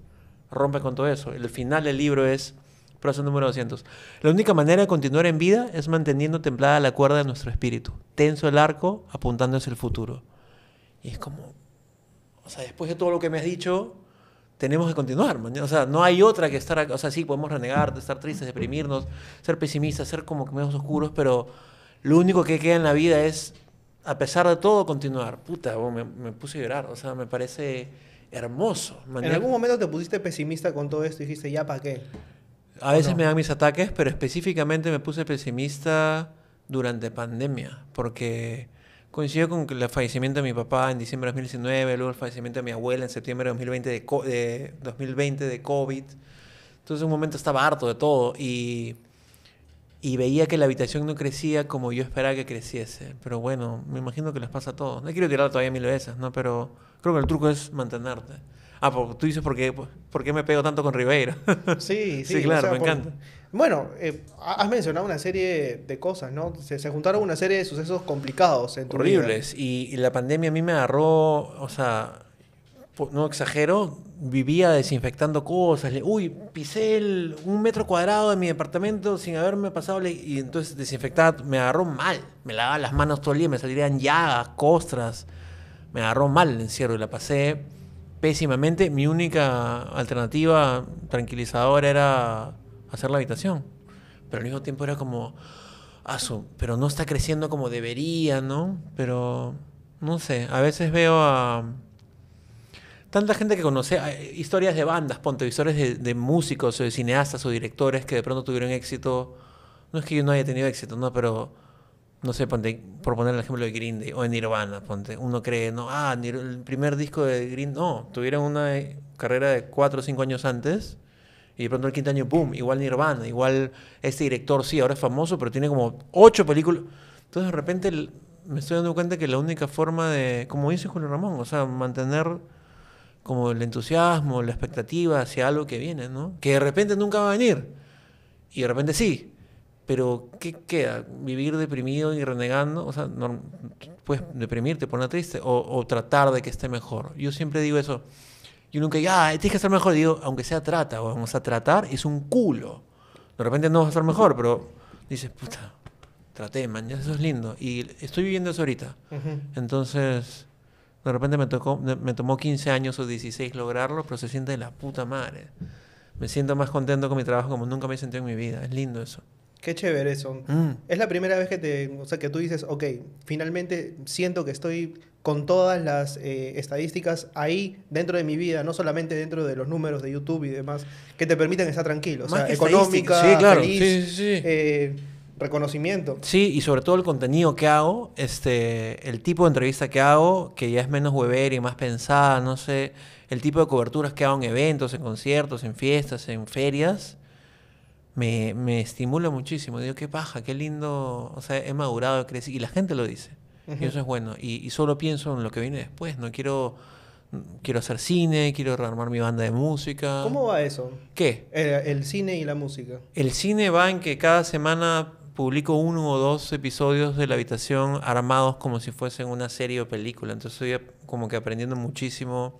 rompe con todo eso. El final del libro es prosa número 200. La única manera de continuar en vida es manteniendo templada la cuerda de nuestro espíritu, tenso el arco, apuntándose hacia el futuro. Y es como, o sea, después de todo lo que me has dicho, tenemos que continuar, O sea, no hay otra que estar O sea, sí, podemos renegar, estar tristes, deprimirnos, ser pesimistas, ser como que menos oscuros, pero lo único que queda en la vida es, a pesar de todo, continuar. Puta, me, me puse a llorar. O sea, me parece hermoso. ¿En algún momento te pusiste pesimista con todo esto y dijiste, ya para qué? A veces me dan mis ataques, pero específicamente me puse pesimista durante pandemia, porque coincidió con el fallecimiento de mi papá en diciembre de 2019, luego el fallecimiento de mi abuela en septiembre de 2020 de, 2020 de COVID. Entonces, en un momento estaba harto de todo y, y veía que la habitación no crecía como yo esperaba que creciese. Pero bueno, me imagino que les pasa a todos. No quiero tirar todavía mil veces, ¿no? Pero creo que el truco es mantenerte. Ah, pues, tú dices, pues, ¿por qué, me pego tanto con Ribeiro? Sí, sí, sí claro, me encanta. Bueno, eh, has mencionado una serie de cosas, ¿no? Se, juntaron una serie de sucesos complicados en tu Horribles. Y, y, la pandemia a mí me agarró, o sea, no exagero, vivía desinfectando cosas. uy, pisé el, un metro cuadrado de mi departamento sin haberme pasado. y entonces desinfectaba, me agarró mal. Me lavaba las manos todo el día, me salían llagas, costras. Me agarró mal el encierro y la pasé pésimamente. Mi única alternativa tranquilizadora era hacer la habitación. Pero al mismo tiempo era como, pero no está creciendo como debería, ¿no? Pero, no sé, a veces veo a tanta gente que conoce, eh, historias de bandas, ponte, historias de, músicos o de cineastas o directores que de pronto tuvieron éxito. No es que yo no haya tenido éxito, ¿no? Pero, no sé, ponte, por poner el ejemplo de Green o de Nirvana, ponte, uno cree, no, ah, el primer disco de Green, no, tuvieron una eh, carrera de cuatro o cinco años antes y de pronto el quinto año, boom, Igual Nirvana, igual este director, sí, ahora es famoso, pero tiene como ocho películas. Entonces de repente me estoy dando cuenta que la única forma de, como dice Julio Ramón, o sea, mantener como el entusiasmo, la expectativa hacia algo que viene, ¿no? Que de repente nunca va a venir. Y de repente sí. Pero ¿qué queda? ¿Vivir deprimido y renegando? O sea, puedes deprimirte, ponerte triste o tratar de que esté mejor. Yo siempre digo eso y nunca digo, ah, tienes este que ser mejor. Digo, aunque sea trata, o vamos a tratar, es un culo. De repente no vas a ser mejor, pero dices, puta, traté, man, ya eso es lindo. Y estoy viviendo eso ahorita. Entonces, de repente me, me tomó 15 años o 16 lograrlo, pero se siente de la puta madre. Me siento más contento con mi trabajo como nunca me he sentido en mi vida. Es lindo eso. Qué chévere eso. Mm. Es la primera vez que te, o que tú dices, ok, finalmente siento que estoy con todas las eh, estadísticas ahí dentro de mi vida, no solamente dentro de los números de YouTube y demás, que te permiten estar tranquilo. o sea, económica, sí, eh, reconocimiento. Sí, y sobre todo el contenido que hago, este, el tipo de entrevista que hago, que ya es menos weber y más pensada, no sé, el tipo de coberturas que hago en eventos, en conciertos, en fiestas, en ferias, me, me estimula muchísimo. Digo, qué paja, qué lindo, o sea, he madurado, he crecido, y la gente lo dice. Y eso es bueno. Y, solo pienso en lo que viene después. No quiero. Quiero hacer cine, quiero rearmar mi banda de música. ¿Cómo va eso? ¿Qué? El, eh, el cine y la música. El cine va en que cada semana publico uno o dos episodios de la habitación armados como si fuesen una serie o película. Entonces estoy como que aprendiendo muchísimo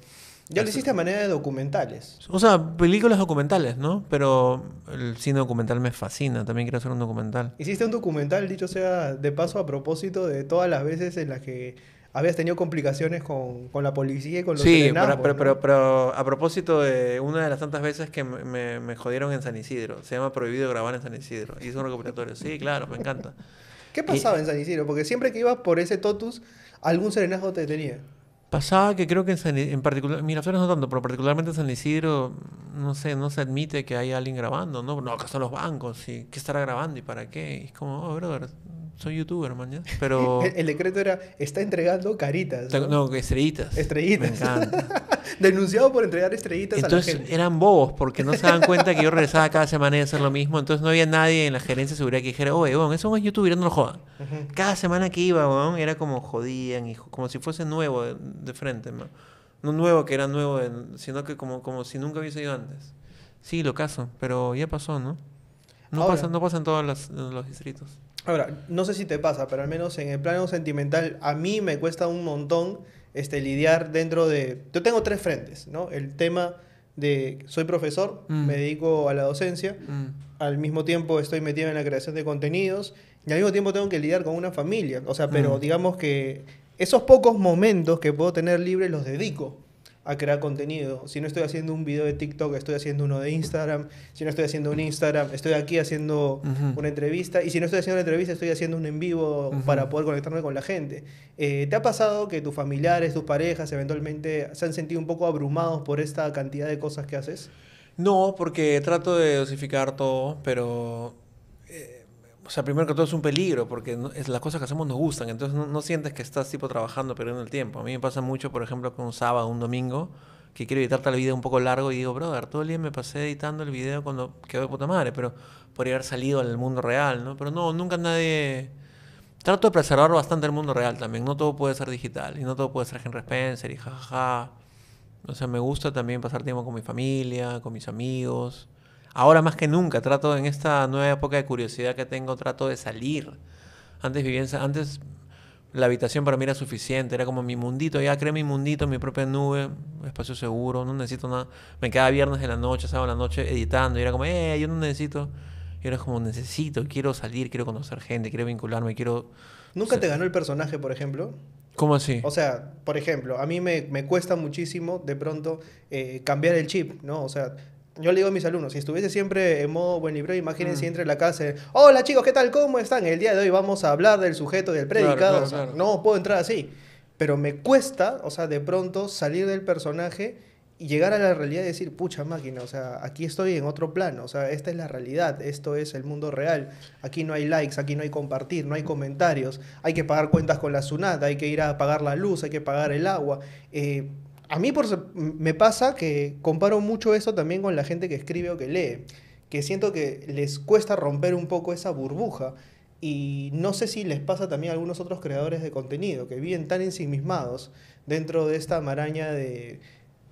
ya lo hiciste a manera de documentales. O sea, películas documentales, ¿no? Pero el cine documental me fascina, también quiero hacer un documental. Hiciste un documental, dicho sea de paso, a propósito de todas las veces en las que habías tenido complicaciones con, la policía y con los Sí, pero, pero, pero, a propósito de una de las tantas veces que me, jodieron en San Isidro. Se llama Prohibido grabar en San Isidro. Y Hice un recuperatorio. Sí, claro, me encanta. ¿Qué pasaba en San Isidro? Porque siempre que ibas por ese totus, algún serenazgo te tenía. Pasaba que creo que en, San, en particular, Miraflores no tanto, pero particularmente en San Isidro, mm, no sé, no se admite que haya alguien grabando, ¿no? No, acá están los bancos, y ¿qué estará grabando y para qué? es como, oh, brother, soy youtuber, man. Pero... el, decreto era, está entregando caritas. No, estrellitas. Estrellitas. Me encanta. Denunciado por entregar estrellitas entonces, a la gente. eran bobos porque no se dan cuenta que yo regresaba cada semana y hacer lo mismo. Entonces no había nadie en la gerencia de seguridad que dijera, oye, eso no es youtuber, no lo jodan. Cada semana que iba, era como jodían, hijo, como si fuese nuevo de, frente, man. No nuevo que era nuevo, sino que como, como si nunca hubiese ido antes. Sí, lo caso, pero ya pasó, ¿no? No, pasa, no en todos los distritos. Ahora, no sé si te pasa, pero al menos en el plano sentimental a mí me cuesta un montón este, lidiar dentro de... Yo tengo tres frentes, ¿no? El tema de soy profesor, mm. me dedico a la docencia, mm. al mismo tiempo estoy metido en la creación de contenidos y al mismo tiempo tengo que lidiar con una familia. O sea, pero mm. digamos que esos pocos momentos que puedo tener libre los dedico a crear contenido. Si no estoy haciendo un video de TikTok, estoy haciendo uno de Instagram. Si no estoy haciendo un Instagram, estoy aquí haciendo una entrevista. Y si no estoy haciendo una entrevista, estoy haciendo un en vivo para poder conectarme con la gente. Eh, ¿Te ha pasado que tus familiares, tus parejas, eventualmente se han sentido un poco abrumados por esta cantidad de cosas que haces? No, porque trato de dosificar todo, pero o sea, primero que todo es un peligro, porque es, las cosas que hacemos nos gustan, entonces no, sientes que estás tipo trabajando, perdiendo el tiempo. A mí me pasa mucho, por ejemplo, con un sábado, un domingo, que quiero editar tal video un poco largo y digo, brother, todo el día me pasé editando el video cuando quedó de puta madre, pero podría haber salido al mundo real, ¿no? Pero no, nunca nadie... Trato de preservar bastante el mundo real también, no todo puede ser digital, y no todo puede ser Henry Spencer y jajaja. O sea, me gusta también pasar tiempo con mi familia, con mis amigos. Ahora más que nunca trato en esta nueva época de curiosidad que tengo, trato de salir. Antes vivía, antes la habitación para mí era suficiente, era como mi mundito, ya creé mi mundito, mi propia nube, espacio seguro, no necesito nada. Me quedaba viernes en la noche, sábado la noche editando y era como, eh, yo no necesito. Y era como, necesito, quiero salir, quiero conocer gente, quiero vincularme, quiero... ¿Nunca te ganó el personaje, por ejemplo? ¿Cómo así? O sea, por ejemplo, a mí me, cuesta muchísimo de pronto eh, cambiar el chip, ¿no? O sea, yo le digo a mis alumnos, si estuviese siempre en modo buen libro, imagínense mm. entre la casa, hola chicos, ¿qué tal? ¿Cómo están? El día de hoy vamos a hablar del sujeto del predicado. No puedo entrar así. Pero me cuesta, o sea, de pronto salir del personaje y llegar a la realidad y decir, pucha máquina, o sea, aquí estoy en otro plano, o sea, esta es la realidad, esto es el mundo real, aquí no hay likes, aquí no hay compartir, no hay comentarios, hay que pagar cuentas con la SUNAT, hay que ir a pagar la luz, hay que pagar el agua. Eh, a mí me pasa que comparo mucho eso también con la gente que escribe o que lee, que siento que les cuesta romper un poco esa burbuja. Y no sé si les pasa también a algunos otros creadores de contenido que viven tan ensimismados dentro de esta maraña de,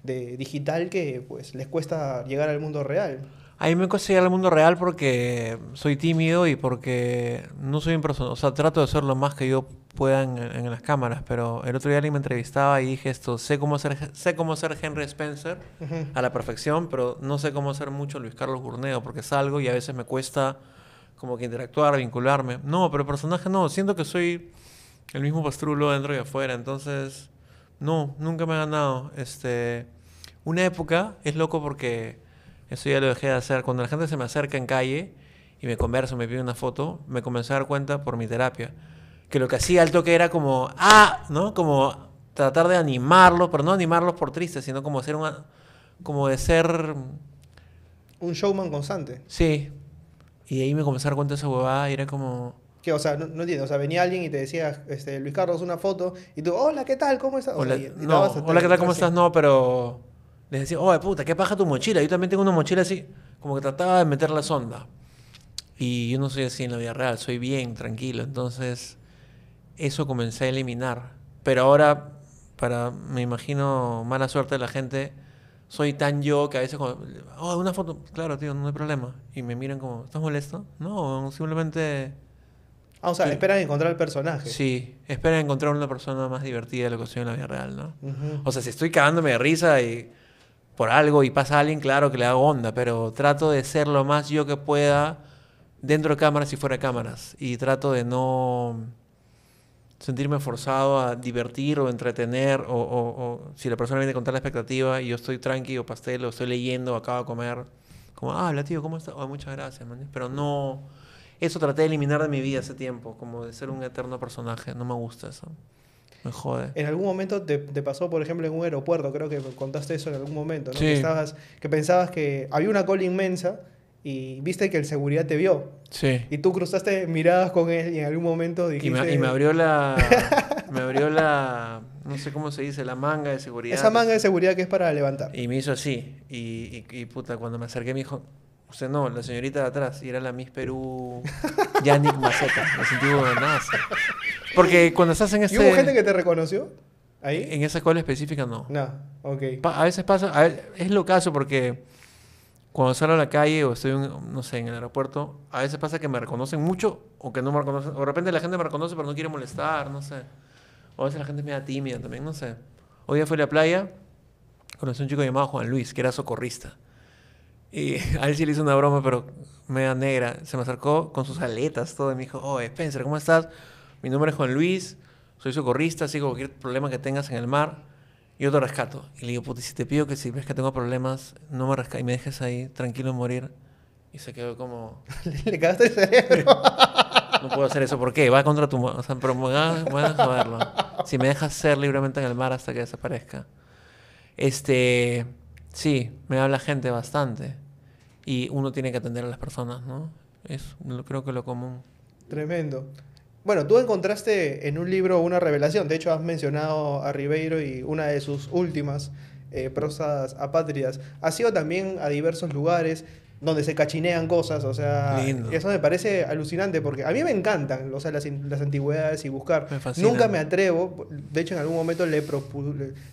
digital que pues les cuesta llegar al mundo real. A mí me cuesta llegar al mundo real porque soy tímido y porque no soy un o sea, trato de ser lo más que yo puedan en, las cámaras, pero el otro día alguien me entrevistaba y dije esto, sé cómo ser, sé cómo ser Henry Spencer a la perfección, pero no sé cómo ser mucho Luis Carlos Burneo, porque salgo y a veces me cuesta como que interactuar, vincularme. No, pero el personaje no, siento que soy el mismo pastrulo dentro y afuera, entonces no, nunca me ha ganado. Este, una época es loco porque eso ya lo dejé de hacer, cuando la gente se me acerca en calle y me conversa, me pide una foto, me comencé a dar cuenta por mi terapia que lo que hacía el toque era como, ah, ¿no? Como tratar de animarlos, pero no animarlos por triste, sino como hacer una, como de ser... Un showman constante. Sí. Y ahí me comenzaron a dar cuenta esa huevada y era como... Que, o sea, no, entiendo, o sea, venía alguien y te decía, este, Luis Carlos, una foto, y tú, hola, ¿qué tal? ¿Cómo estás? Hola, no, ¿qué tal? ¿Cómo estás? No, pero les decía, oh, de puta, qué paja tu mochila. Yo también tengo una mochila así, como que trataba de meter la sonda. Y yo no soy así en la vida real, soy bien, tranquilo. Entonces, eso comencé a eliminar. Pero ahora, para, me imagino, mala suerte de la gente, soy tan yo que a veces, oh, una foto, claro, tío, no hay problema. Y me miran como, ¿estás molesto? No, simplemente... Ah, o sea, esperan encontrar el personaje. Sí, esperan encontrar una persona más divertida de lo que soy en la vida real, ¿no? O sea, si estoy cagándome de risa y por algo y pasa a alguien, claro que le hago onda, pero trato de ser lo más yo que pueda dentro de cámaras y fuera de cámaras. Y trato de no sentirme forzado a divertir o entretener, o, si la persona viene con tal expectativa y yo estoy tranquilo, pastel, o estoy leyendo, acabo de comer, como, ah, habla tío, ¿cómo estás? Oh, muchas gracias, Pero no, eso traté de eliminar de mi vida hace tiempo, como de ser un eterno personaje, no me gusta eso. Me jode. En algún momento te, pasó, por ejemplo, en un aeropuerto, creo que contaste eso en algún momento, Que, que pensabas que había una cola inmensa y viste que el seguridad te vio. Sí. Y tú cruzaste miradas con él y en algún momento dijiste... Y me, abrió la... me abrió la... No sé cómo se dice, la manga de seguridad. Esa manga de seguridad que es para levantar. Y me hizo así. Y, puta, cuando me acerqué me dijo... Usted no, la señorita de atrás. Y era la Miss Perú... Yannick Maceta. Me sentí nada. Porque cuando estás en ese... ¿Y hubo gente que te reconoció? ¿Ahí? En esa escuela específica no. No, ok. a veces pasa... es lo caso porque cuando salgo a la calle o estoy, no sé, en el aeropuerto, a veces pasa que me reconocen mucho o que no me reconocen. O de repente la gente me reconoce pero no quiere molestar, no sé. O a veces la gente me da tímida también, no sé. Hoy día fui a la playa, conocí a un chico llamado Juan Luis, que era socorrista. Y a él sí le hizo una broma, pero me da negra. Se me acercó con sus aletas, todo, y me dijo, oh, Spencer, ¿cómo estás? Mi nombre es Juan Luis, soy socorrista, sigo cualquier problema que tengas en el mar, yo te rescato. Y le digo, puta, si te pido que si ves que tengo problemas, no me rescates y me dejes ahí tranquilo en morir. Y se quedó como... le, cagaste el cerebro. no puedo hacer eso. ¿Por qué? Va contra tu... O sea, pero me voy a Si me dejas ser libremente en el mar hasta que desaparezca. Este... Sí, me habla gente bastante. Y uno tiene que atender a las personas, ¿no? Es creo que lo común. Tremendo. Bueno, tú encontraste en un libro una revelación. De hecho, has mencionado a Ribeiro y una de sus últimas prosas eh, prosas apátridas. Has ido también a diversos lugares donde se cachinean cosas, o sea, Lindo. eso me parece alucinante porque a mí me encantan, o sea, las, antigüedades y buscar. Nunca me atrevo, de hecho en algún momento le,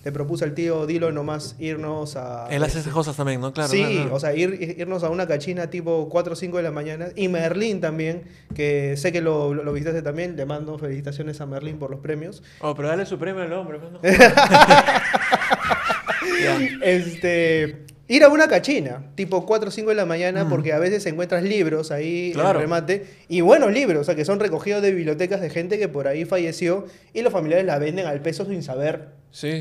le, propuse al tío Dilo nomás irnos a... Él hace este". esas cosas también, ¿no? Claro. Sí, o sea, irnos a una cachina tipo 4 o 5 de la mañana y Merlín también, que sé que lo, lo, también, le mando felicitaciones a Merlín por los premios. Oh, pero dale su premio al hombre. Pues, este, Ir a una cachina, tipo 4 o 5 de la mañana, mm. porque a veces encuentras libros ahí en remate, y buenos libros, o sea, que son recogidos de bibliotecas de gente que por ahí falleció y los familiares la venden al peso sin saber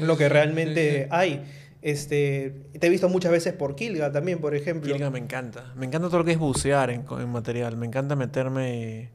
lo que realmente hay. Este, te he visto muchas veces por Kilga también, por ejemplo. Kilga me encanta. Me encanta todo lo que es bucear en, material. Me encanta meterme.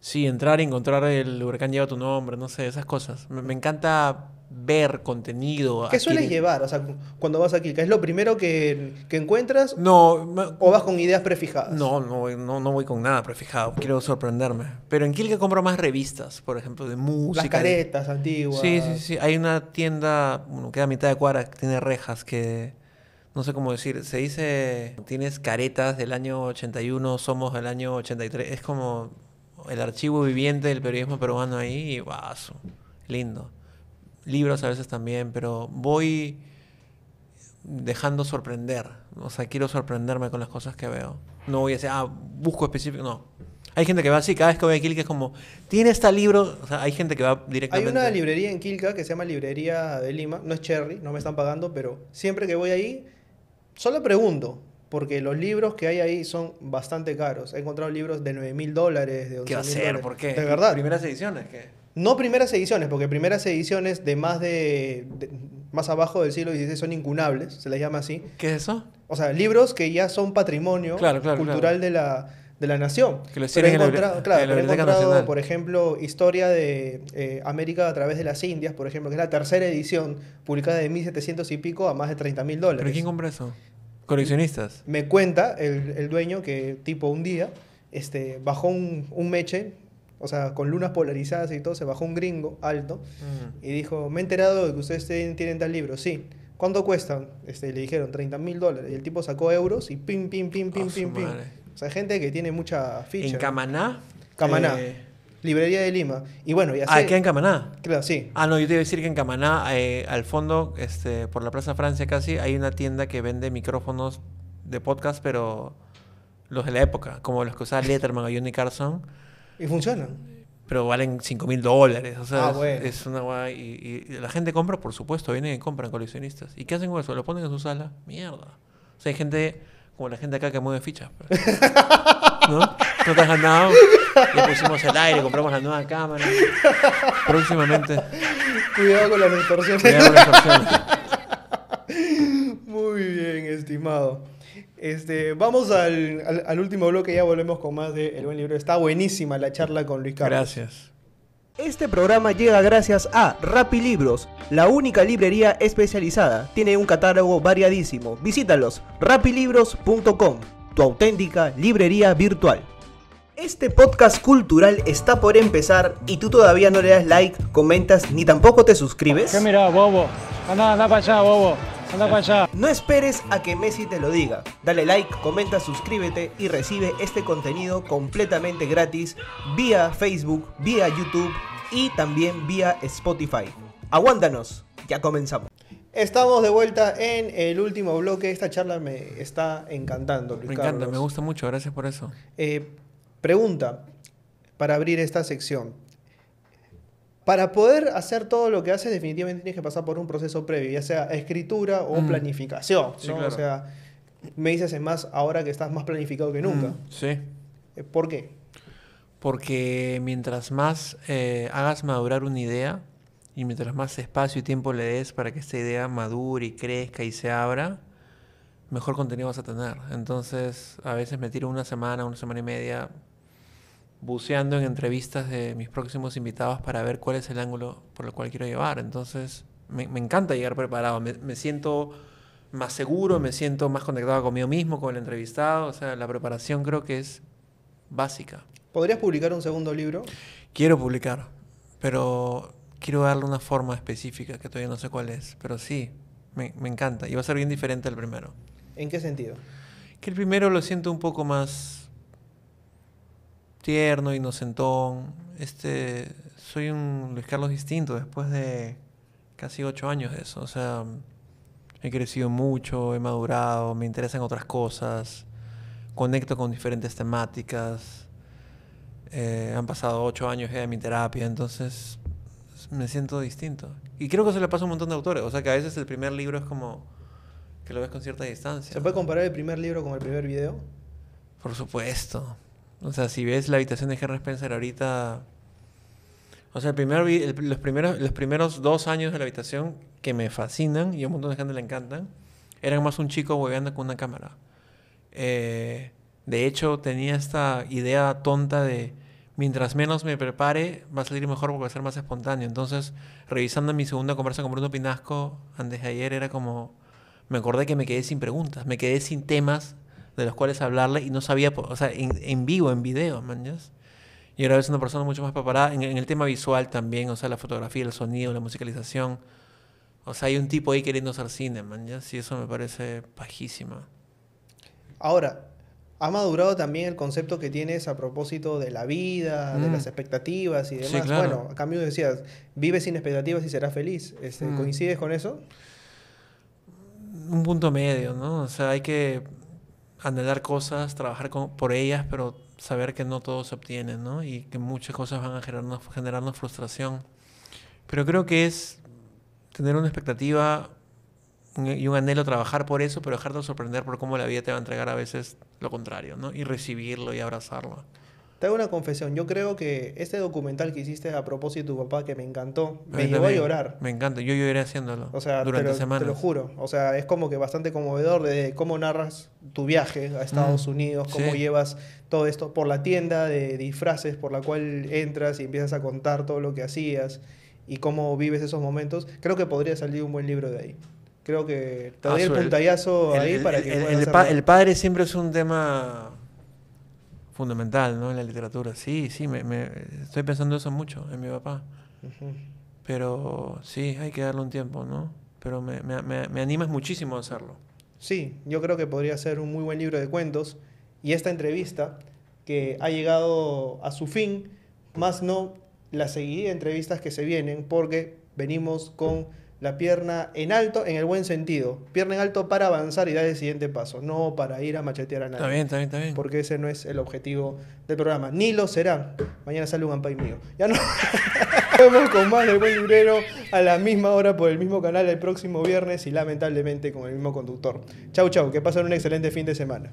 Sí, entrar y encontrar el huracán lleva tu nombre, no sé, esas cosas. me encanta ver contenido. ¿Qué sueles llevar? O sea, cuando vas a Quilca, ¿es lo primero que, encuentras? No. ¿O vas con ideas prefijadas? No, no, no, no, voy con nada prefijado. Quiero sorprenderme. Pero en Quilca compro más revistas, por ejemplo, de música. Las caretas antiguas. Sí, sí, sí. Hay una tienda, bueno, queda a mitad de cuadra, que tiene rejas que no sé cómo decir, se dice, tienes caretas del año 81, somos del año 83, es como el archivo viviente del periodismo peruano ahí, y vaso, lindo libros a veces también, pero voy dejando sorprender. O sea, quiero sorprenderme con las cosas que veo. No voy a decir, ah, busco específico. No. Hay gente que va así, cada vez que voy a Quilca es como, tiene este libro. O sea, hay gente que va directamente. Hay una librería en Quilca que se llama Librería de Lima. No es Cherry, no me están pagando, pero siempre que voy ahí, solo pregunto porque los libros que hay ahí son bastante caros. He encontrado libros de 9 mil dólares, de 11 ¿Qué hacer? ¿Por qué? De verdad. ¿Primeras ediciones? No primeras ediciones, porque primeras ediciones de más de, más abajo del siglo XVI son incunables, se les llama así. ¿Qué es eso? O sea, libros que ya son patrimonio cultural de la nación. Que pero he encontrado, claro, pero he encontrado por ejemplo, historia de eh, América a través de las Indias, por ejemplo, que es la tercera edición, publicada de 1700 y pico a más de 30 mil dólares. ¿Pero quién compra eso? Coleccionistas. Me cuenta el, dueño que, tipo, un día este, bajó un, meche, o sea, con lunas polarizadas y todo, se bajó un gringo alto mm. y dijo, me he enterado de que ustedes tienen, tal libro, sí. ¿Cuánto cuestan? Este, le dijeron 30 mil dólares. Y el tipo sacó euros y pim, pim, pim, pim, pim, pim. O sea, gente que tiene mucha ficha. En Camaná. Camaná. Eh, Librería de Lima. Y bueno, ya Ah, queda en Camaná. Claro, sí. Ah, no, yo te iba a decir que en Camaná, eh, al fondo, este, por la Plaza Francia casi, hay una tienda que vende micrófonos de podcast, pero los de la época, como los que usaba Letterman o Johnny Carson. ¿Y funcionan? pero valen 5 mil dólares. O sea, ah, es, una guay. Y, y, la gente compra, por supuesto, vienen y compran coleccionistas. ¿Y qué hacen con eso? Lo ponen en su sala. Mierda. O sea, hay gente como la gente acá que mueve fichas. Pues. ¿No? ¿No te has ganado? Le pusimos el aire, compramos la nueva cámara. Próximamente. Cuidado con la distorsiones. Cuidado con Muy bien, estimado. Este, vamos al, al, último bloque, ya volvemos con más de El Buen Libro. Está buenísima la charla con Luis Carlos. Gracias. Este programa llega gracias a Rappi Libros, la única librería especializada. Tiene un catálogo variadísimo. Visítalos rapilibros.com, tu auténtica librería virtual. Este podcast cultural está por empezar y tú todavía no le das like, comentas ni tampoco te suscribes. ¿Qué mira, bobo? para allá, bobo. No esperes a que Messi te lo diga. Dale like, comenta, suscríbete y recibe este contenido completamente gratis vía Facebook, vía YouTube y también vía Spotify. Aguántanos, ya comenzamos. Estamos de vuelta en el último bloque. Esta charla me está encantando. Luis me encanta, me gusta mucho, gracias por eso. Eh, pregunta para abrir esta sección. Para poder hacer todo lo que haces, definitivamente tienes que pasar por un proceso previo, ya sea escritura o mm. planificación. O sea, me dices, más, ahora que estás más planificado que mm, nunca. sí. Eh, ¿Por qué? Porque mientras más eh, hagas madurar una idea y mientras más espacio y tiempo le des para que esta idea madure y crezca y se abra, mejor contenido vas a tener. Entonces, a veces me tiro una semana, una semana y media buceando en entrevistas de mis próximos invitados para ver cuál es el ángulo por el cual quiero llevar. Entonces, me, encanta llegar preparado, me, siento más seguro, me siento más conectado conmigo mismo, con el entrevistado, o sea, la preparación creo que es básica. ¿Podrías publicar un segundo libro? Quiero publicar, pero quiero darle una forma específica que todavía no sé cuál es, pero sí, me, me encanta y va a ser bien diferente al primero. ¿En qué sentido? Que el primero lo siento un poco más tierno, inocentón. Este, soy un Luis Carlos distinto después de casi ocho años de eso. O sea, he crecido mucho, he madurado, me interesan otras cosas, conecto con diferentes temáticas. Eh, han pasado ocho años ya de mi terapia, entonces me siento distinto. Y creo que eso le pasa a un montón de autores. O sea, que a veces el primer libro es como que lo ves con cierta distancia. ¿Se puede comparar el primer libro con el primer video? Por supuesto. O sea, si ves la habitación de Henry Spencer ahorita... O sea, los, primeros, los primeros dos años de la habitación que me fascinan y a un montón de gente le encantan, eran más un chico hueveando con una cámara. Eh, de hecho, tenía esta idea tonta de mientras menos me prepare, va a salir mejor porque va a ser más espontáneo. Entonces, revisando mi segunda conversa con Bruno Pinasco antes de ayer, era como, me acordé que me quedé sin preguntas, me quedé sin temas de los cuales hablarle y no sabía, o sea, en, vivo, en video, man, Y ahora es una persona mucho más preparada en, el tema visual también, o sea, la fotografía, el sonido, la musicalización. O sea, hay un tipo ahí queriendo hacer cine, man, Y eso me parece pajísima. Ahora, ha madurado también el concepto que tienes a propósito de la vida, de mm. las expectativas y demás. Bueno, a cambio decías, vive sin expectativas y serás feliz. Este, mm. ¿Coincides con eso? Un punto medio, ¿no? O sea, hay que anhelar cosas, trabajar por ellas, pero saber que no todo se obtiene, ¿no? Y que muchas cosas van a generarnos, frustración. Pero creo que es tener una expectativa y un anhelo trabajar por eso, pero dejarte sorprender por cómo la vida te va a entregar a veces lo contrario, ¿no? Y recibirlo y abrazarlo. Te hago una confesión. Yo creo que este documental que hiciste a propósito de tu papá, que me encantó, me llevó a llorar. Me encanta. Yo lloré haciéndolo o sea, durante la semana. Te lo juro. O sea, es como que bastante conmovedor de cómo narras tu viaje a Estados Unidos, cómo llevas todo esto por la tienda de disfraces por la cual entras y empiezas a contar todo lo que hacías y cómo vives esos momentos. Creo que podría salir un buen libro de ahí creo que te doy ah, el puntallazo ahí para que el, el, padre siempre es un tema fundamental, ¿no? En la literatura. Sí, sí, me, estoy pensando eso mucho en mi papá. Pero sí, hay que darle un tiempo, ¿no? Pero me, animas muchísimo a hacerlo. Sí, yo creo que podría ser un muy buen libro de cuentos. Y esta entrevista, que ha llegado a su fin, más no la seguida entrevistas que se vienen, porque venimos con la pierna en alto, en el buen sentido. Pierna en alto para avanzar y dar el siguiente paso, no para ir a machetear a nadie. Está bien, está bien, está bien. Porque ese no es el objetivo del programa. Ni lo será. Mañana sale un ampay mío. Ya no. vemos con más de buen librero a la misma hora por el mismo canal el próximo viernes y lamentablemente con el mismo conductor. Chau, chau. Que pasen un excelente fin de semana.